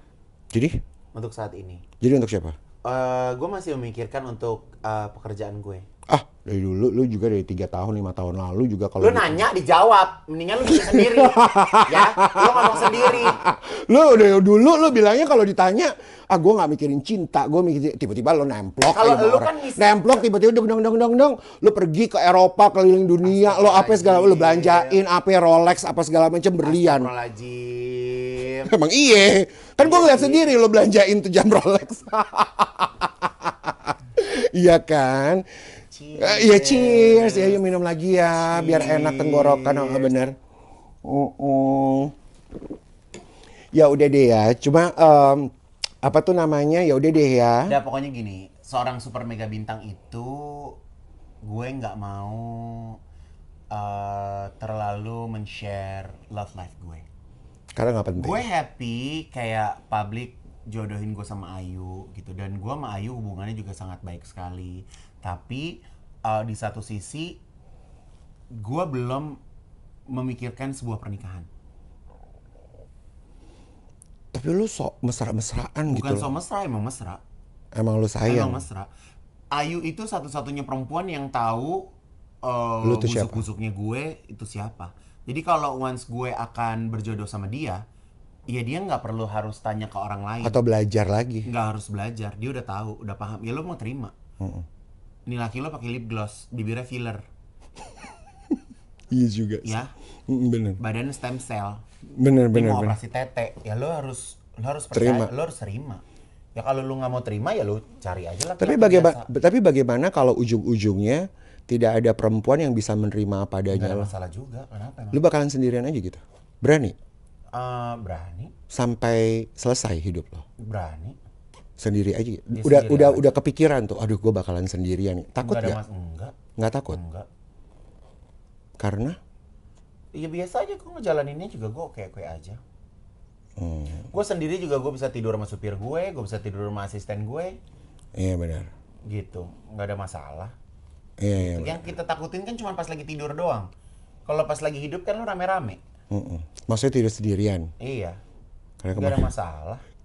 Jadi? Untuk saat ini. Jadi untuk siapa? Uh, eh, gue masih memikirkan untuk uh, pekerjaan gue ah dari dulu lu juga dari tiga tahun lima tahun lalu juga kalau lu gitu. nanya dijawab mendingan lu sendiri ya lu ngomong sendiri lu dari dulu lu bilangnya kalau ditanya ah gue nggak mikirin cinta gue mikir tiba-tiba lu nemplok kalau lu orang. kan nemplok tiba-tiba dong dong dong dong dong lu pergi ke Eropa keliling dunia lu apa segala lu belanjain apa Rolex apa segala macam berlian Emang iya. Kan gue iya ngeliat sendiri lo belanjain tuh jam Rolex. iya kan? Cheers. Eh, ya cheers, ya yuk minum lagi ya, cheers. biar enak tenggorokan. Oh bener. Uh, uh. Ya udah deh ya. Cuma um, apa tuh namanya? Ya udah deh ya. Ya pokoknya gini, seorang super mega bintang itu gue nggak mau uh, terlalu men-share love life gue. Karena nggak penting. Gue happy kayak public jodohin gue sama Ayu gitu dan gue sama Ayu hubungannya juga sangat baik sekali tapi uh, di satu sisi gue belum memikirkan sebuah pernikahan tapi lu sok mesra-mesraan gitu bukan sok mesra emang mesra emang lu sayang emang mesra Ayu itu satu-satunya perempuan yang tahu uh, busuk-busuknya gue itu siapa jadi kalau once gue akan berjodoh sama dia ya dia nggak perlu harus tanya ke orang lain atau belajar lagi nggak harus belajar dia udah tahu udah paham ya lo mau terima mm -mm nih laki lo pakai lip gloss bibirnya filler iya juga ya bener badan stem cell bener bener, mau bener. operasi tete ya lo harus lo harus percaya, terima lo harus terima ya kalau lo nggak mau terima ya lo cari aja lah tapi bagaimana tapi bagaimana kalau ujung-ujungnya tidak ada perempuan yang bisa menerima apa adanya ada masalah juga kenapa Lo bakalan sendirian aja gitu berani uh, berani sampai selesai hidup lo berani sendiri aja. Ya, udah sendiri udah aja. udah kepikiran tuh, aduh gue bakalan sendirian. Takut nggak? Enggak, enggak. Enggak takut. Enggak. Karena? Iya biasa aja gue ngejalaninnya juga gue kayak kue aja. Hmm. Gue sendiri juga gue bisa tidur sama supir gue, gue bisa tidur sama asisten gue. Iya benar. Gitu, nggak ada masalah. Iya, iya benar. Yang kita takutin kan cuma pas lagi tidur doang. Kalau pas lagi hidup kan lo rame-rame. Mm -mm. Maksudnya tidur sendirian. Iya. Karena gak ada masalah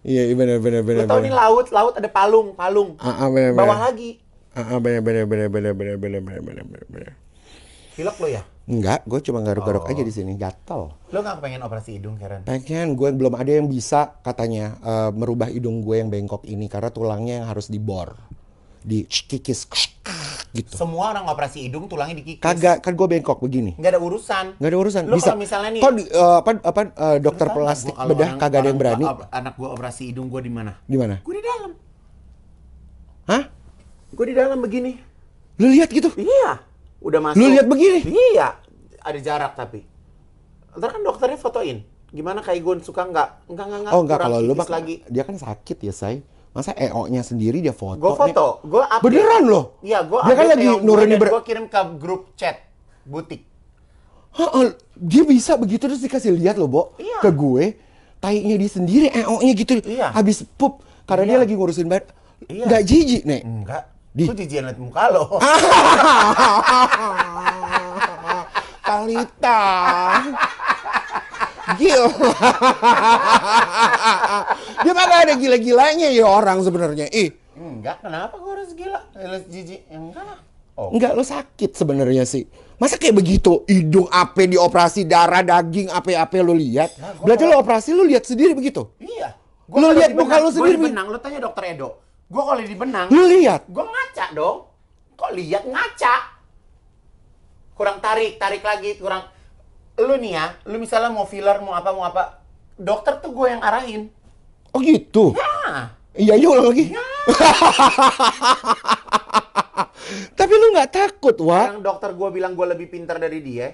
Iya, benar benar benar. tahu ini laut, laut ada palung, palung. Ah, ah benar benar. Bawah lagi. Ah, ah benar benar benar benar benar benar benar benar benar. Pilek lo ya? Enggak, gue cuma garuk-garuk oh. aja di sini, gatal. Lo gak pengen operasi hidung, Karen? Pengen, gue belum ada yang bisa katanya uh, merubah hidung gue yang bengkok ini karena tulangnya yang harus dibor, dikikis. Gitu. Semua orang operasi hidung tulangnya dikikis. Kagak, kan gue bengkok begini. Gak ada urusan. Gak ada urusan. Lo Bisa. misalnya nih. Kok uh, apa, apa uh, dokter gua, bedah orang, kagak ada yang berani? Anak gue operasi hidung gue di mana? Di mana? Gue di dalam. Hah? Gue di dalam begini. Lu lihat gitu? Iya. Udah masuk. Lu lihat begini? Iya. Ada jarak tapi. Ntar kan dokternya fotoin. Gimana kayak gue suka nggak? Nggak nggak nggak. Oh nggak kalau lu kan lagi. Dia kan sakit ya say masa EO-nya sendiri dia foto. Gue foto, gue update. Beneran loh? Iya, gue Dia kan lagi e nurunin ber... Gue kirim ke grup chat butik. Ha, dia bisa begitu terus dikasih lihat loh, Bo. Iya. Ke gue, tainya dia sendiri, EO-nya gitu. Iya. Habis pup, karena iya. dia lagi ngurusin bar. Iya. Gak jijik, Nek. Enggak. Di... itu jijik liat muka lo. Talita gil dia mana ada gila-gilanya ya orang sebenarnya ih enggak kenapa gue harus gila harus jijik enggak lah Oh. Enggak, lo sakit sebenarnya sih. Masa kayak begitu? Hidung apa dioperasi, darah, daging, apa-apa lo lihat. Nah, Berarti lo operasi lo lihat sendiri begitu? Iya. Gua lo lihat muka lo sendiri. Gue benang, lo tanya dokter Edo. Gue kalau di benang. Lo lihat? Gue ngaca dong. Kok lihat ngaca? Kurang tarik, tarik lagi, kurang lu nih ya, lu misalnya mau filler, mau apa, mau apa, dokter tuh gue yang arahin. Oh gitu? Nah. Iya, iya ulang lagi. Ya. Tapi lu gak takut, Wak? Yang dokter gue bilang gue lebih pintar dari dia.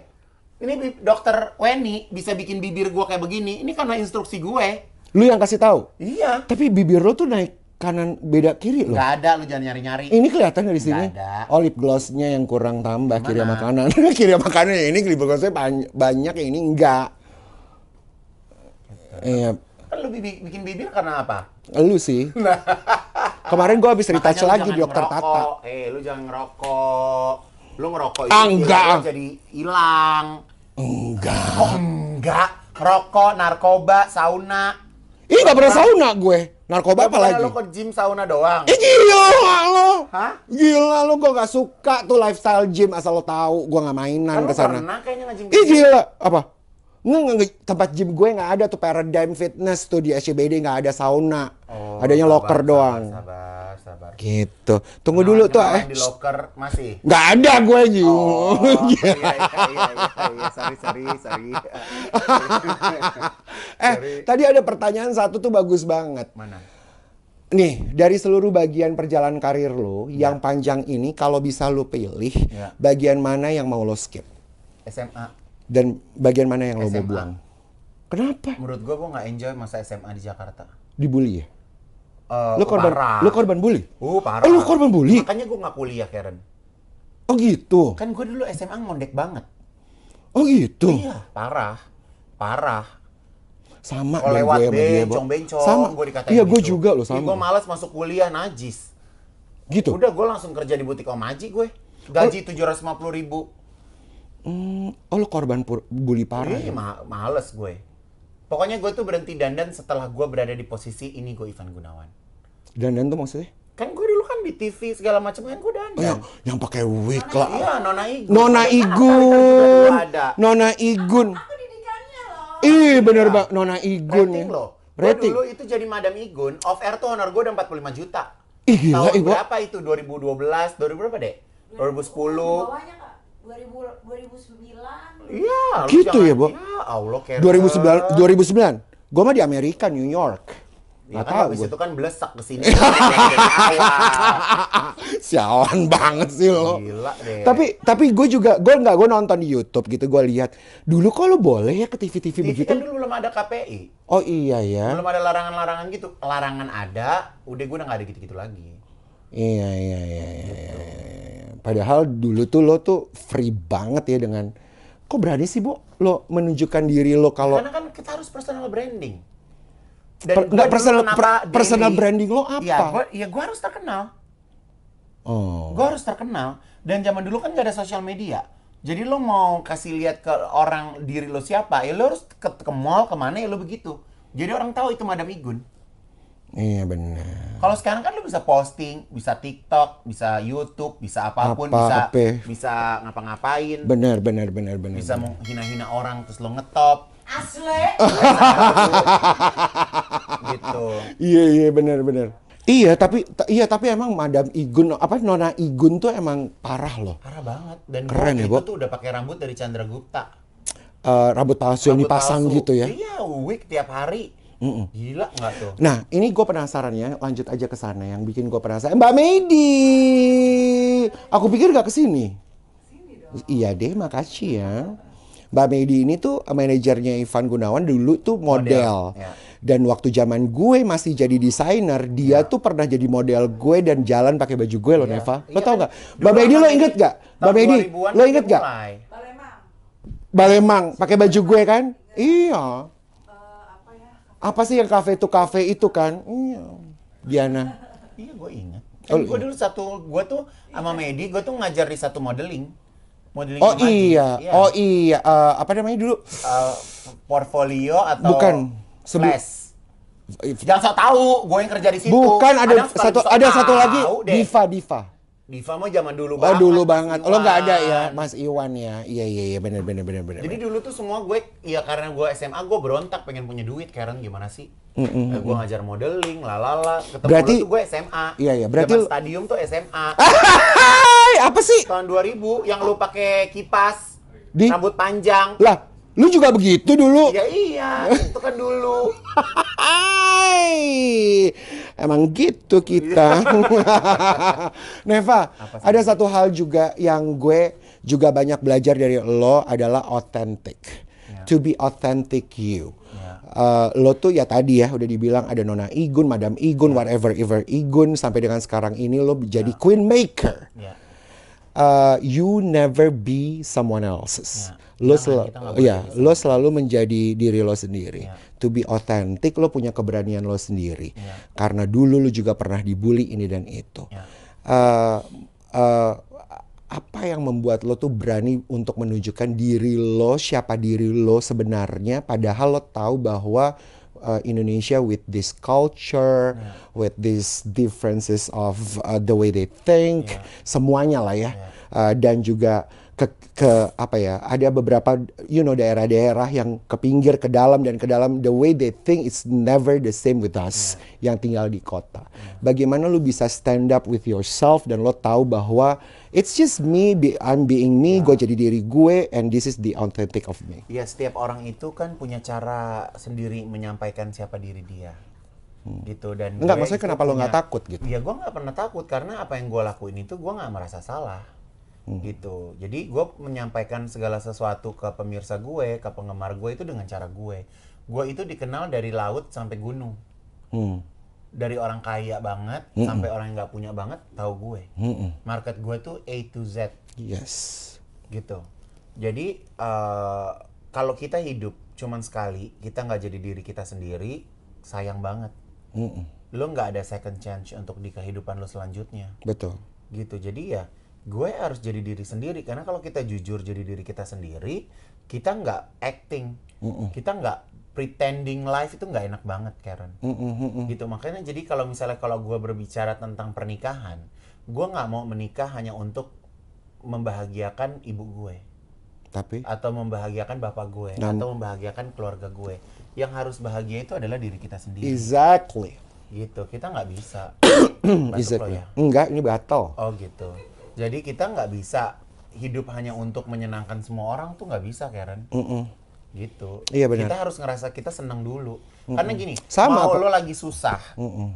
Ini dokter Weni bisa bikin bibir gue kayak begini. Ini karena instruksi gue. Lu yang kasih tahu? Iya. Tapi bibir lu tuh naik kanan beda kiri loh. Gak ada lu jangan nyari-nyari. Ini kelihatan dari sini. Gak ada. Oh glossnya yang kurang tambah kiri sama kanan. kiri sama kanan ini lip glossnya banyak yang ini enggak. Iya. Kan lu bibi, bikin bibir karena apa? Lu sih. Kemarin gua habis retouch lagi di dokter Tata. Eh, lu jangan ngerokok. Lu ngerokok ah, itu enggak. jadi hilang. Enggak. Oh, enggak. Rokok, narkoba, sauna. Ih, gak pernah sauna gue. Narkoba apa lagi? Lo ke gym sauna doang. Ih, gila lo. Hah? Gila lo gue gak suka tuh lifestyle gym asal lo tahu gue gak mainan kan ke sana. Pernah kayaknya Ih, gitu. gila. Apa? Nggak, -nge tempat gym gue nggak ada tuh Paradigm Fitness tuh di SCBD nggak ada sauna. Oh, Adanya locker doang. Sabar. Gitu. Tunggu nah, dulu tuh eh. Di locker masih. Nggak ada gue nyu. Oh, iya, iya, iya, iya, Sorry, sorry, sorry. eh, sorry. tadi ada pertanyaan satu tuh bagus banget. Mana? Nih, dari seluruh bagian perjalanan karir lo yeah. yang panjang ini kalau bisa lo pilih, yeah. bagian mana yang mau lo skip? SMA. Dan bagian mana yang SMA. lo mau buang? Kenapa? Menurut gue gue gak enjoy masa SMA di Jakarta. Dibully ya? Uh, lu korban parah. lu korban bully? Uh, oh, parah. Eh, lu korban bully? Makanya gue nggak kuliah, Karen. Oh gitu. Kan gue dulu SMA ngondek banget. Oh gitu. Iya, parah. Parah. Sama Kalau lewat gue bencong, bencong, sama. gue dikatain Iya, gue gitu. juga loh sama. Ya, gue malas masuk kuliah najis. Gitu? Udah, gue langsung kerja di butik Om Haji gue. Gaji oh. tujuh ratus lima puluh ribu. Hmm, oh lu korban bully parah? Iya, ya? ma males gue Pokoknya gue tuh berhenti dandan setelah gue berada di posisi ini gue Ivan Gunawan. Dandan tuh maksudnya? Kan gue dulu kan di TV segala macam kan gue dandan. Oh, yang, yang pakai wig lah. Iya, Nona Igun. Nona Igun. Nona Igun. Kan Ih, bener bang. Nona Igun. Rating loh. Rating. dulu itu jadi Madam Igun, off air tuh honor gue udah 45 juta. Ih, gila, Tahun berapa itu? 2012, 2000 berapa deh? 2010. Bawahnya 2009 Iya, gitu ya, Bu. Ya, Allah, 2009 2009. Gua mah di Amerika, New York. Ya Nggak kan tahu itu kan belesak ke sini. Sialan banget sih lo. Gila deh. Tapi tapi gue juga gue nggak gue nonton di YouTube gitu gue lihat dulu kok lo boleh ya ke TV TV, TV kan begitu. Kan dulu belum ada KPI. Oh iya ya. Belum ada larangan-larangan gitu. Larangan ada, udah gue udah nggak ada gitu-gitu lagi. Iya iya iya. iya, gitu. iya, iya. Padahal dulu tuh lo tuh free banget ya dengan kok berani sih bu lo menunjukkan diri lo kalau karena kan kita harus personal branding dan per, enggak personal personal branding lo iya, apa ya gue ya gua harus terkenal oh. gue harus terkenal dan zaman dulu kan gak ada sosial media jadi lo mau kasih lihat ke orang diri lo siapa ya lo harus ke, ke mall kemana ya lo begitu jadi orang tahu itu Madam Igun Iya benar. Kalau sekarang kan lu bisa posting, bisa TikTok, bisa YouTube, bisa apapun, apa, bisa apa. bisa ngapa-ngapain. Benar, benar, benar, benar. Bisa menghina-hina orang terus lo ngetop. Asli. gitu. Iya, iya benar, benar. Iya, tapi iya tapi emang Madam Igun apa Nona Igun tuh emang parah loh. Parah banget. Dan Keren ya, itu tuh udah pakai rambut dari Chandra Gupta. Uh, eh, rambut palsu rambut yang dipasang palsu. gitu ya. Iya, wig tiap hari Mm -mm. Gila nggak tuh? Nah, ini gue penasaran ya. Lanjut aja ke sana. Yang bikin gue penasaran. Mbak Medi! Aku pikir gak sini? Iya deh, makasih ya. Mbak Medi ini tuh manajernya Ivan Gunawan dulu tuh model. model. Ya. Dan waktu zaman gue masih jadi desainer, dia ya. tuh pernah jadi model gue dan jalan pakai baju gue loh, ya. Neva. Lo ya, tau kan? gak? Mbak Medi lo inget gak? Mbak Medi, lo kan inget gak? Balemang. Balemang, pakai baju gue kan? Iya. Apa sih yang kafe itu kafe itu kan? Iya. Diana. Iya, gue ingat. oh, kan gue iya. dulu satu, gue tuh sama Medi, gue tuh ngajar di satu modeling. Modeling oh iya. iya, oh iya, uh, apa namanya dulu? Uh, portfolio atau Bukan. flash. Jangan sok tahu, gue yang kerja di situ. Bukan ada Adang satu ada satu lagi Diva Diva. Diva mah zaman dulu oh, banget. Oh dulu banget. Iwan. Oh, Lo nggak ada ya Mas Iwan ya. Iya iya iya benar benar benar benar. Jadi dulu tuh semua gue ya karena gue SMA gue berontak pengen punya duit Karen gimana sih? Mm -hmm. Nah, gue ngajar modeling lalala. Ketemu berarti, lu tuh gue SMA. Iya iya berarti Jaman stadium tuh SMA. apa sih? Tahun 2000 yang lu pakai kipas, di? rambut panjang. Lah Lu juga begitu dulu. Ya iya, itu kan dulu. Emang gitu kita. Neva, ada satu hal juga yang gue juga banyak belajar dari lo adalah authentic. Yeah. To be authentic you. Uh, lo tuh ya tadi ya udah dibilang ada Nona Igun, Madam Igun, yeah. whatever ever Igun sampai dengan sekarang ini lo jadi yeah. queen maker. Yeah. Ya. Uh, you never be someone else's. Yeah lo selalu ya lo selalu menjadi diri lo sendiri yeah. to be authentic lo punya keberanian lo sendiri yeah. karena dulu lo juga pernah dibully ini dan itu yeah. Iya. uh, eh, uh, apa yang membuat lo tuh berani untuk menunjukkan diri lo siapa diri lo sebenarnya padahal lo tahu bahwa uh, Indonesia with this culture, yeah. with these differences of uh, the way they think, yeah. semuanya lah ya, yeah. Iya. uh, dan juga ke apa ya ada beberapa you know daerah-daerah yang ke pinggir ke dalam dan ke dalam the way they think is never the same with us yeah. yang tinggal di kota yeah. bagaimana lu bisa stand up with yourself dan lo tahu bahwa it's just me be, I'm being me yeah. gue jadi diri gue and this is the authentic of me ya setiap orang itu kan punya cara sendiri menyampaikan siapa diri dia hmm. gitu dan enggak maksudnya kenapa punya, lo nggak takut gitu ya gue nggak pernah takut karena apa yang gue lakuin itu gue nggak merasa salah hmm. gitu jadi gue menyampaikan segala sesuatu ke pemirsa gue ke penggemar gue itu dengan cara gue gue itu dikenal dari laut sampai gunung hmm. dari orang kaya banget -mm. sampai orang yang nggak punya banget tahu gue -mm. market gue tuh A to Z yes gitu jadi uh, kalau kita hidup cuman sekali kita nggak jadi diri kita sendiri sayang banget mm -mm. lo nggak ada second chance untuk di kehidupan lo selanjutnya betul gitu jadi ya gue harus jadi diri sendiri karena kalau kita jujur jadi diri kita sendiri kita nggak acting mm -mm. kita nggak pretending life itu nggak enak banget Karen mm -mm. gitu makanya jadi kalau misalnya kalau gue berbicara tentang pernikahan gue nggak mau menikah hanya untuk membahagiakan ibu gue tapi atau membahagiakan bapak gue dan, atau membahagiakan keluarga gue yang harus bahagia itu adalah diri kita sendiri exactly gitu kita nggak bisa exactly ya? enggak ini batal oh gitu jadi kita nggak bisa hidup hanya untuk menyenangkan semua orang tuh nggak bisa Karen. Mm -mm. Gitu. Iya benar. Kita harus ngerasa kita senang dulu. Mm -mm. Karena gini, Sama mau apa? lo lagi susah, mm -mm.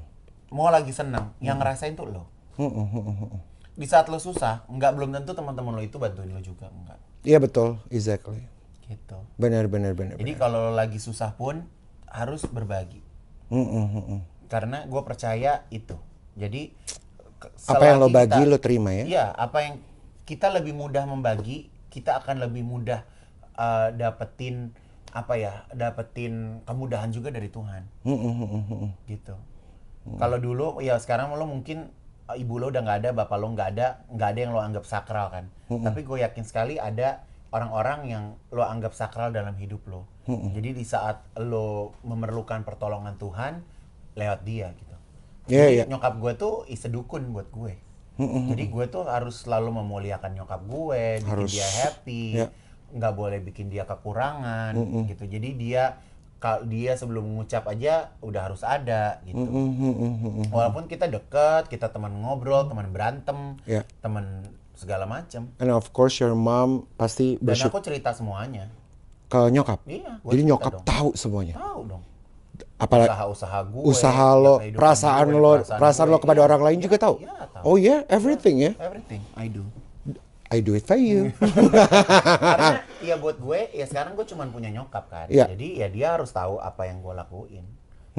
mau lagi senang, mm -mm. yang ngerasain tuh lo. Mm -mm. Di saat lo susah, nggak belum tentu teman-teman lo itu bantuin lo juga, enggak. Iya betul, exactly. Gitu. Benar benar benar. Jadi kalau lo lagi susah pun harus berbagi. Mm -mm. Karena gue percaya itu. Jadi apa yang lo bagi lo terima ya? Iya, apa yang kita lebih mudah membagi, kita akan lebih mudah uh, dapetin apa ya, dapetin kemudahan juga dari Tuhan. Hmm, hmm, hmm, gitu. Kalau dulu ya sekarang lo mungkin eh, ibu lo udah nggak ada, bapak lo nggak ada, nggak ada yang lo anggap sakral kan. Tapi gue yakin sekali ada orang-orang yang lo anggap sakral dalam hidup lo. Jadi di saat lo memerlukan pertolongan Tuhan lewat dia gitu yeah, Jadi yeah. nyokap gue tuh isedukun buat gue. Mm-hmm. Jadi gue tuh harus selalu memuliakan nyokap gue, bikin harus. dia happy, yeah. nggak boleh bikin dia kekurangan mm-hmm. gitu. Jadi dia kalau dia sebelum mengucap aja udah harus ada gitu. Mm-hmm. Walaupun kita deket, kita teman ngobrol, teman berantem, yeah. teman segala macam. And of course your mom pasti Dan aku cerita semuanya. Ke nyokap. Iya. Jadi nyokap dong. tahu semuanya. Tahu dong apalagi usaha-usaha gue, usaha ya, lo, ya, perasaan gue, lo, perasaan, perasaan gue, lo kepada ya, orang lain ya, juga tahu. Ya, tahu. Oh ya, yeah, everything ya. Yeah. Everything I do. I do it for you. Karena ya buat gue, ya sekarang gue cuma punya nyokap kan. Yeah. Jadi ya dia harus tahu apa yang gue lakuin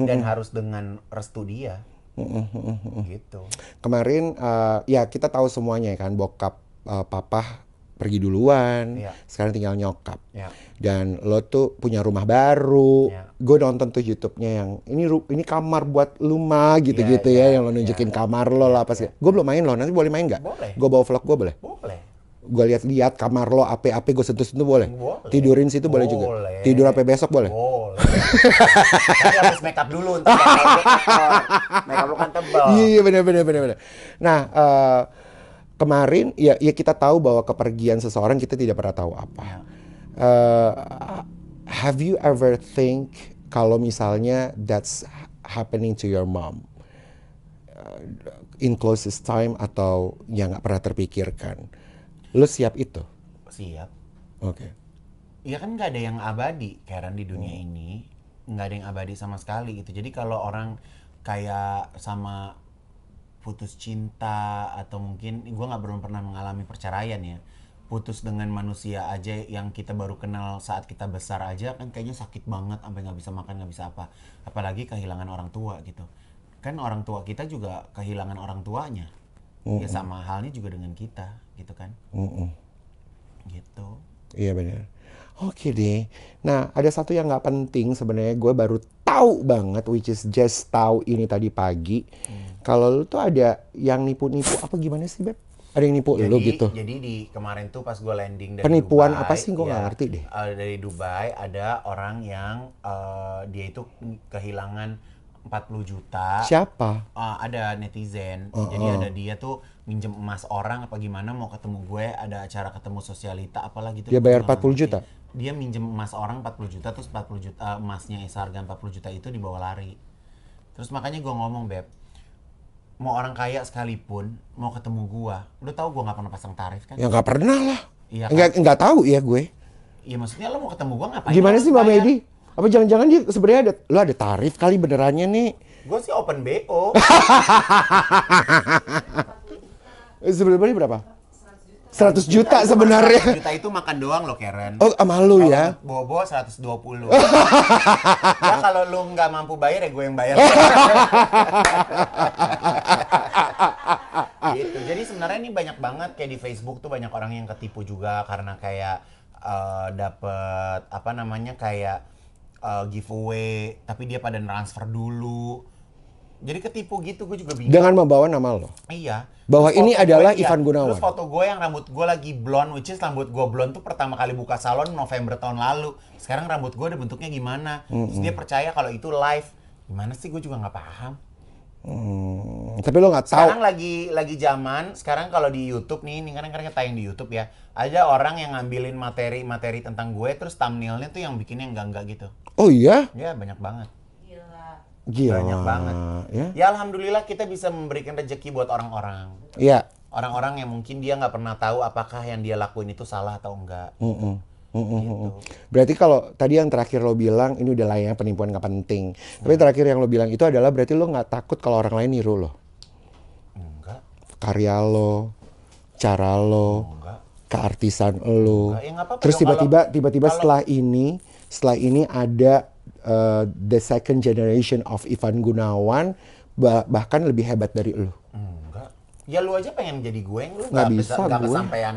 dan mm -hmm. harus dengan restu dia. Mm -hmm. Gitu. Kemarin uh, ya kita tahu semuanya ya kan bokap uh, papa pergi duluan, ya. sekarang tinggal nyokap. Ya. Dan lo tuh punya rumah baru. Ya. Gue nonton tuh YouTube-nya yang ini ini kamar buat luma iya, gitu-gitu ya, ya, ya, yang lo iya. nunjukin ya. kamar lo lah sih? Iya, ya. Gue belum main lo, nanti boleh main nggak? Boleh. Gue bawa vlog gue boleh? Boleh gue lihat-lihat kamar lo apa-apa gue sentuh-sentuh boleh? boleh tidurin situ boleh, boleh juga tidur apa besok boleh boleh tapi harus make up dulu untuk make up lo kan tebal iya iya benar benar benar benar nah uh, kemarin ya ya kita tahu bahwa kepergian seseorang kita tidak pernah tahu apa. Uh, have you ever think kalau misalnya that's happening to your mom uh, in closest time atau yang nggak pernah terpikirkan? Lo siap itu? Siap. Oke. Okay. Iya kan nggak ada yang abadi, Karen di dunia hmm. ini nggak ada yang abadi sama sekali gitu. Jadi kalau orang kayak sama putus cinta atau mungkin gue nggak belum pernah mengalami perceraian ya putus dengan manusia aja yang kita baru kenal saat kita besar aja kan kayaknya sakit banget sampai nggak bisa makan nggak bisa apa apalagi kehilangan orang tua gitu kan orang tua kita juga kehilangan orang tuanya mm -mm. ya sama halnya juga dengan kita gitu kan mm -mm. gitu iya benar Oke deh. Nah, ada satu yang nggak penting sebenarnya gue baru tahu banget, which is just tahu ini tadi pagi. mm kalau lu tuh ada yang nipu-nipu apa gimana sih beb? Ada yang nipu jadi, lu gitu. Jadi di kemarin tuh pas gue landing dari penipuan Dubai, apa sih gue ya, gak iya. ngerti deh. Uh, dari Dubai ada orang yang uh, dia itu kehilangan 40 juta. Siapa? Uh, ada netizen. Uh, uh. Jadi oh. ada dia tuh minjem emas orang apa gimana mau ketemu gue ada acara ketemu sosialita apalah gitu. Dia bayar 40 juta. Dia minjem emas orang 40 juta terus 40 juta uh, emasnya seharga 40 juta itu dibawa lari. Terus makanya gue ngomong, "Beb, mau orang kaya sekalipun mau ketemu gua, lu tau gua nggak pernah pasang tarif kan? Ya nggak pernah lah. Iya. Kan? Nggak nggak tahu ya gue. Iya maksudnya lo mau ketemu gua ngapain? Gimana sih Mbak Medi? Apa jangan-jangan dia sebenarnya ada lo ada tarif kali benerannya nih? Gue sih open BO. Sebenarnya berapa? 100 juta sebenarnya. 100 juta itu makan doang loh Karen. Oh, sama lu ya. Bobo 120. ya kalau lu nggak mampu bayar ya gue yang bayar. gitu. Jadi sebenarnya ini banyak banget kayak di Facebook tuh banyak orang yang ketipu juga karena kayak uh, dapet apa namanya kayak uh, giveaway tapi dia pada transfer dulu jadi ketipu gitu gue juga bingung. Dengan membawa nama lo. Iya. Bahwa terus ini adalah iya. Ivan iya. Gunawan. Terus foto gue yang rambut gue lagi blonde, which is rambut gue blonde tuh pertama kali buka salon November tahun lalu. Sekarang rambut gue ada bentuknya gimana. Mm -hmm. Terus dia percaya kalau itu live. Gimana sih gue juga nggak paham. Hmm, tapi lo nggak tahu. Sekarang lagi lagi zaman. Sekarang kalau di YouTube nih, ini kadang-kadang kita tayang di YouTube ya. Ada orang yang ngambilin materi-materi tentang gue, terus thumbnailnya tuh yang bikinnya yang enggak-enggak gitu. Oh iya? Iya banyak banget. Gila. Banyak banget. Ya? ya alhamdulillah kita bisa memberikan rezeki buat orang-orang. Iya. Orang-orang yang mungkin dia nggak pernah tahu apakah yang dia lakuin itu salah atau enggak. Mm -mm. Mm -mm. Gitu. Berarti kalau tadi yang terakhir lo bilang ini udah layaknya penipuan nggak penting. Hmm. Tapi terakhir yang lo bilang itu adalah berarti lo nggak takut kalau orang lain niru lo. Enggak. Karya lo, cara lo, Enggak. keartisan lo. Enggak. Ya, apa -apa Terus tiba-tiba tiba-tiba setelah ini setelah ini ada Uh, the second generation of Ivan Gunawan bah bahkan lebih hebat dari lu. Enggak. Ya lu aja pengen jadi gue, yang lu nggak bisa, gak kesampaian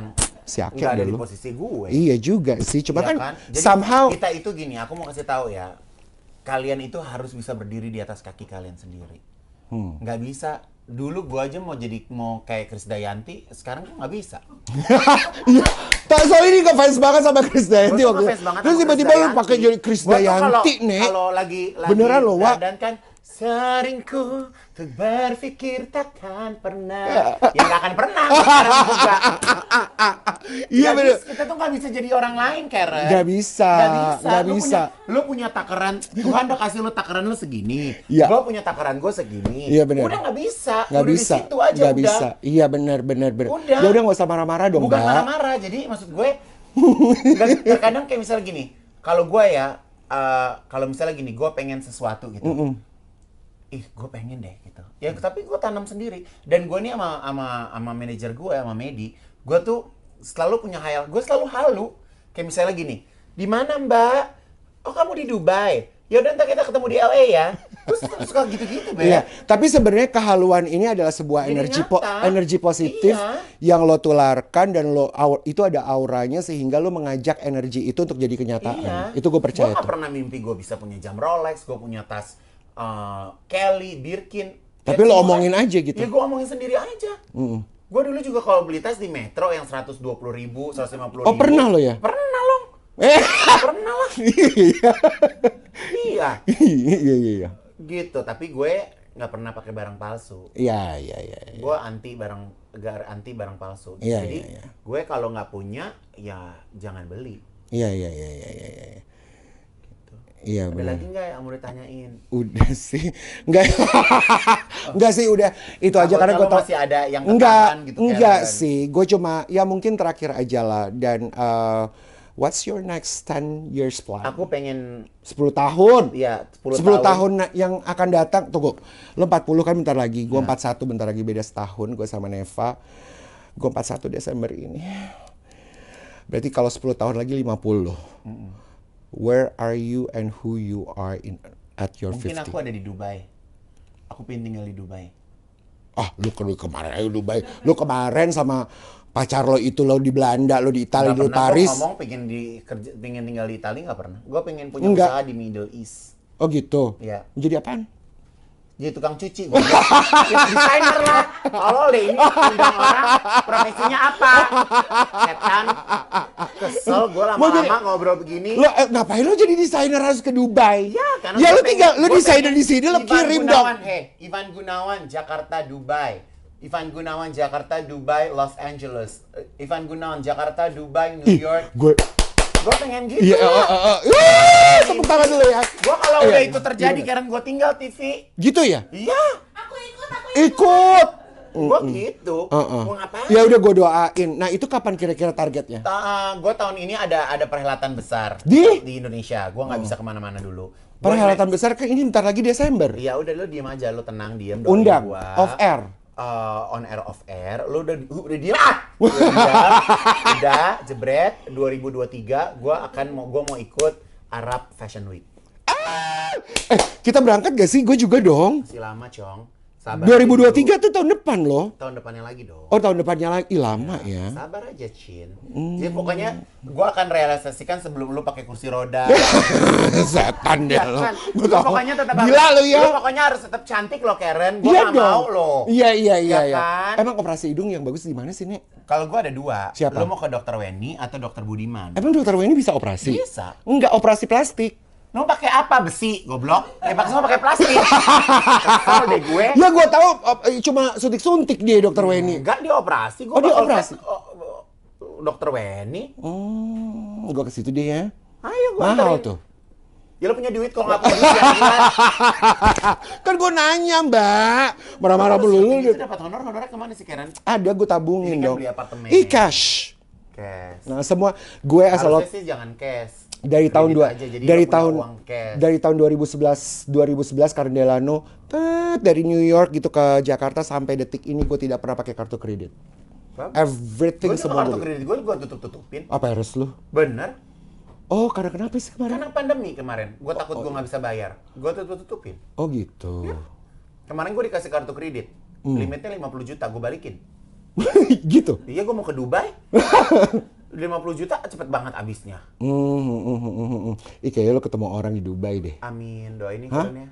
si Akel ada dulu. posisi gue. Iya juga sih, cuma iya kan, kan? Jadi somehow kita itu gini, aku mau kasih tahu ya. Kalian itu harus bisa berdiri di atas kaki kalian sendiri. hmm. Gak bisa dulu gua aja mau jadi mau kayak Dayanti, sekarang gua kan nggak bisa. Iya. tak so ini gak fans banget sama Dayanti waktu. itu, Terus tiba-tiba lu pakai jadi Dayanti nih. beneran loh, Wak. Dan kan Seringku tuh berpikir takkan pernah Ya, ya gak akan pernah juga Iya bener Kita tuh gak bisa jadi orang lain Karen Gak bisa Gak bisa, gak lu, bisa. Punya, lu punya takaran Tuhan udah kasih lu takaran lu segini Iya. Gue punya takaran gue segini Iya bener Udah gak bisa Gak udah bisa situ aja Gak udah. bisa Iya bener bener bener Udah Ya udah gak usah marah-marah dong Bukan marah-marah Jadi maksud gue Terkadang kayak misalnya gini Kalau gue ya uh, Kalau misalnya gini Gue pengen sesuatu gitu mm -mm ih gue pengen deh gitu ya hmm. tapi gue tanam sendiri dan gue nih sama sama sama manajer gue sama Medi gue tuh selalu punya hayal gue selalu halu kayak misalnya gini di mana mbak oh kamu di Dubai ya udah kita ketemu di LA ya terus suka gitu-gitu be ya, tapi sebenarnya kehaluan ini adalah sebuah Jadi energi po energi positif iya. yang lo tularkan dan lo itu ada auranya sehingga lo mengajak energi itu untuk jadi kenyataan iya. itu gue percaya gue pernah mimpi gue bisa punya jam Rolex gue punya tas uh, Kelly, Birkin. Tapi lo omongin kan. aja gitu. Ya gue omongin sendiri aja. Mm Gue dulu juga kalau beli tas di Metro yang 120 ribu, 150 ribu. Oh pernah lo ya? Pernah lo. Eh. Pernah lah. Iya. iya. iya. Iya, iya, Gitu, tapi gue gak pernah pakai barang palsu. Iya, iya, iya. Ya. Gue anti barang gar anti barang palsu. Iya Jadi iya. ya. gue kalau gak punya ya jangan beli. Iya, iya, iya, iya, iya. Ya. Iya, Ada bener. lagi nggak yang mau ditanyain? Udah sih, nggak, oh. nggak sih udah itu Takutnya aja karena gue tau masih ada yang nggak, gitu nggak kan. sih, gue cuma ya mungkin terakhir aja lah dan uh, what's your next 10 years plan? Aku pengen 10 tahun. Iya, 10, 10 tahun. tahun yang akan datang. Tunggu. Lo 40 kan bentar lagi. Gue nah. 41 bentar lagi beda setahun gue sama Neva. Gue 41 Desember ini. Berarti kalau 10 tahun lagi 50. Mm -mm where are you and who you are in at your Mungkin 50. Mungkin aku ada di Dubai. Aku pengen tinggal di Dubai. Ah, lu ke kemarin ayo Dubai. Lu kemarin sama pacar lo itu lo di Belanda, lo di Italia, lo di Paris. pernah ngomong pengen di kerja, pengen tinggal di Italia nggak pernah. Gua pengen punya Enggak. usaha di Middle East. Oh gitu. Iya. Jadi apaan? jadi tukang cuci gue desainer lah kalau deh ini undang orang profesinya apa setan kesel gue lama-lama ngobrol begini lo eh, ngapain lo jadi desainer harus ke Dubai ya karena ya lo tinggal lo desainer di sini lo kirim Gunawan, dong hey, Ivan Gunawan Jakarta Dubai Ivan Gunawan Jakarta Dubai Los Angeles Ivan Gunawan Jakarta Dubai New York Ih, gue Gue pengen gitu. Iya, yeah, uh, uh, uh. tepuk tangan dulu ya. Gue kalau iya, udah iya. itu terjadi, iya. karena gue tinggal TV. Gitu ya? Iya. Aku ikut, aku ikut. Ikut. mm Gue gitu. Uh-uh. ngapain? Ya udah gue doain. Nah itu kapan kira-kira targetnya? Ta- uh, gue tahun ini ada ada perhelatan besar di di Indonesia. Gue nggak oh. bisa kemana-mana dulu. Perhelatan besar kan ini ntar lagi Desember. Ya udah lo diem aja, lo tenang diem. Undang. Gua. Off air uh, on air off air lo udah uh, udah diam ah! udah, udah jebret 2023 gue akan mau gue mau ikut Arab Fashion Week ah! eh kita berangkat gak sih gue juga dong masih lama cong Sabar 2023 tuh tahun depan loh. Tahun depannya lagi dong. Oh tahun depannya lagi lama ya. ya. Sabar aja Chin, Hmm. Jadi pokoknya gue akan realisasikan sebelum lu pakai kursi roda. Setan deh ya, lo. Kan. tahu. Pokoknya tetap Gila lu ya. Lu pokoknya harus tetap cantik lo Karen. Gue iya gak mau lo. Iya iya iya. Ya, iya, iya. kan? Emang operasi hidung yang bagus di mana sih nih? Kalau gue ada dua. Siapa? Lu mau ke dokter Weni atau dokter Budiman? Emang dokter Weni bisa operasi? Bisa. Enggak operasi plastik. Lu pakai apa besi, goblok? Nembak eh, semua pakai plastik. Kesel deh gue. Ya gue tahu eh, cuma suntik-suntik dia dokter Weni. Enggak, dia operasi. Gua oh, dia operasi. Oh, oh, dokter Weni. Oh, hmm, gue ke situ dia. ya. Ayo gue Mahal tuh. Ya lu punya duit kok nggak punya ya, Kan gue nanya mbak, marah-marah belum. Itu dapat honor, honornya kemana sih keren? Ada gue tabungin dong. Ini kan beli apartemen. E-cash. Cash. Nah semua gue asal lo. sih jangan cash dari tahun dua aja, dari tahun dari tahun 2011 2011 Cardelano tet, dari New York gitu ke Jakarta sampai detik ini gue tidak pernah pakai kartu kredit. Bagus. Everything semua kartu kredit gue gue tutup tutupin. Apa harus lu? Bener. Oh, karena kenapa sih kemarin? Karena pandemi kemarin. Gue oh, takut oh. gue nggak bisa bayar. Gue tutup tutupin. Oh gitu. Ya. Kemarin gue dikasih kartu kredit. Hmm. Limitnya 50 juta, gue balikin. gitu? Iya, gue mau ke Dubai. 50 juta cepet banget abisnya. Hmm hmm hmm hmm hmm. Ih, kayaknya lo ketemu orang di Dubai deh. Amin, doain ini ya katanya.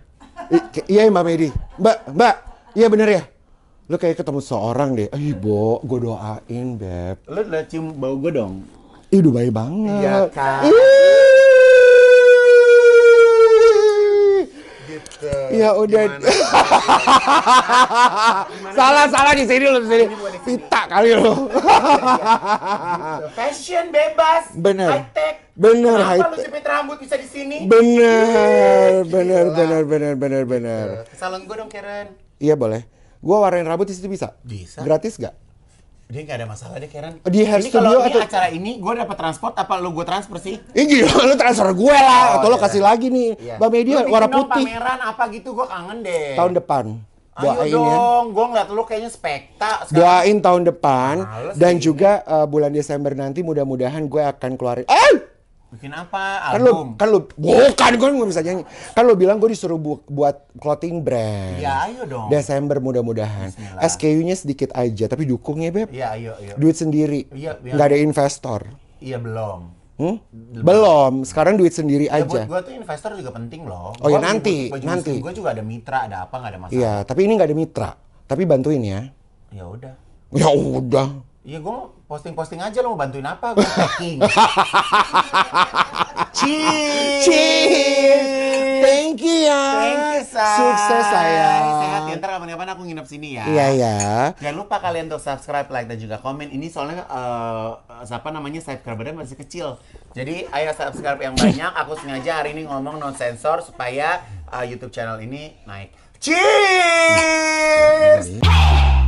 Iya ya, Mbak Medi. Mbak, Mbak, iya bener ya? Lo kayak ketemu seorang deh. Ih, Bo, gue doain, Beb. Lo udah cium bau gue dong? Ih, Dubai banget. Iya kan? Gitu. Ya udah. Salah, salah di sini lo di sini pita kali lo. Fashion bebas. Bener. High tech. Bener. Kenapa high tech. jepit rambut bisa di sini? Bener, bener, bener, bener, bener, bener. Eh, salon gue dong Karen. Iya boleh. Gue warnain rambut di situ bisa. Bisa. Gratis gak? dia gak ada masalah deh Karen di hair ini studio atau ini acara ini gue dapat transport apa lo gue transfer sih Ini lo lu transfer gue lah oh, atau lo iya. kasih lagi nih iya. mbak media warna putih pameran apa gitu gue kangen deh tahun depan Doain Ayo ya. dong, ya. gue ngeliat lu kayaknya spekta. Sekarang. Doain tahun depan Males dan juga uh, bulan Desember nanti mudah-mudahan gue akan keluarin. Eh! Bikin apa? Kan Album? Kan lu, kan lu bukan gue nggak bisa nyanyi. Kan lu bilang gue disuruh bu, buat clothing brand. Ya ayo dong. Desember mudah-mudahan. SKU-nya sedikit aja, tapi dukungnya beb. Iya ayo ayo. Duit sendiri. Iya. Ya. Gak ada investor. Iya belum. Hmm? Belum. Sekarang duit sendiri ya, aja. Buat gue tuh investor juga penting loh. Oh iya, gua ya nanti, baju nanti. Gue juga ada mitra, ada apa nggak ada masalah. Iya, tapi ini nggak ada mitra. Tapi bantuin ya. Ya udah. Ya udah. Iya gue posting-posting aja lo mau bantuin apa? Gue packing. Cheers. Thank you ya. Thank you, Sukses saya. Sehat ya. Ntar kapan-kapan aku nginep sini ya. Iya, iya. Jangan lupa kalian untuk subscribe, like, dan juga komen. Ini soalnya uh, siapa namanya subscribe-nya masih kecil. Jadi ayo subscribe yang banyak. Aku sengaja hari ini ngomong non sensor supaya uh, YouTube channel ini naik. Cheers! Iya, iya.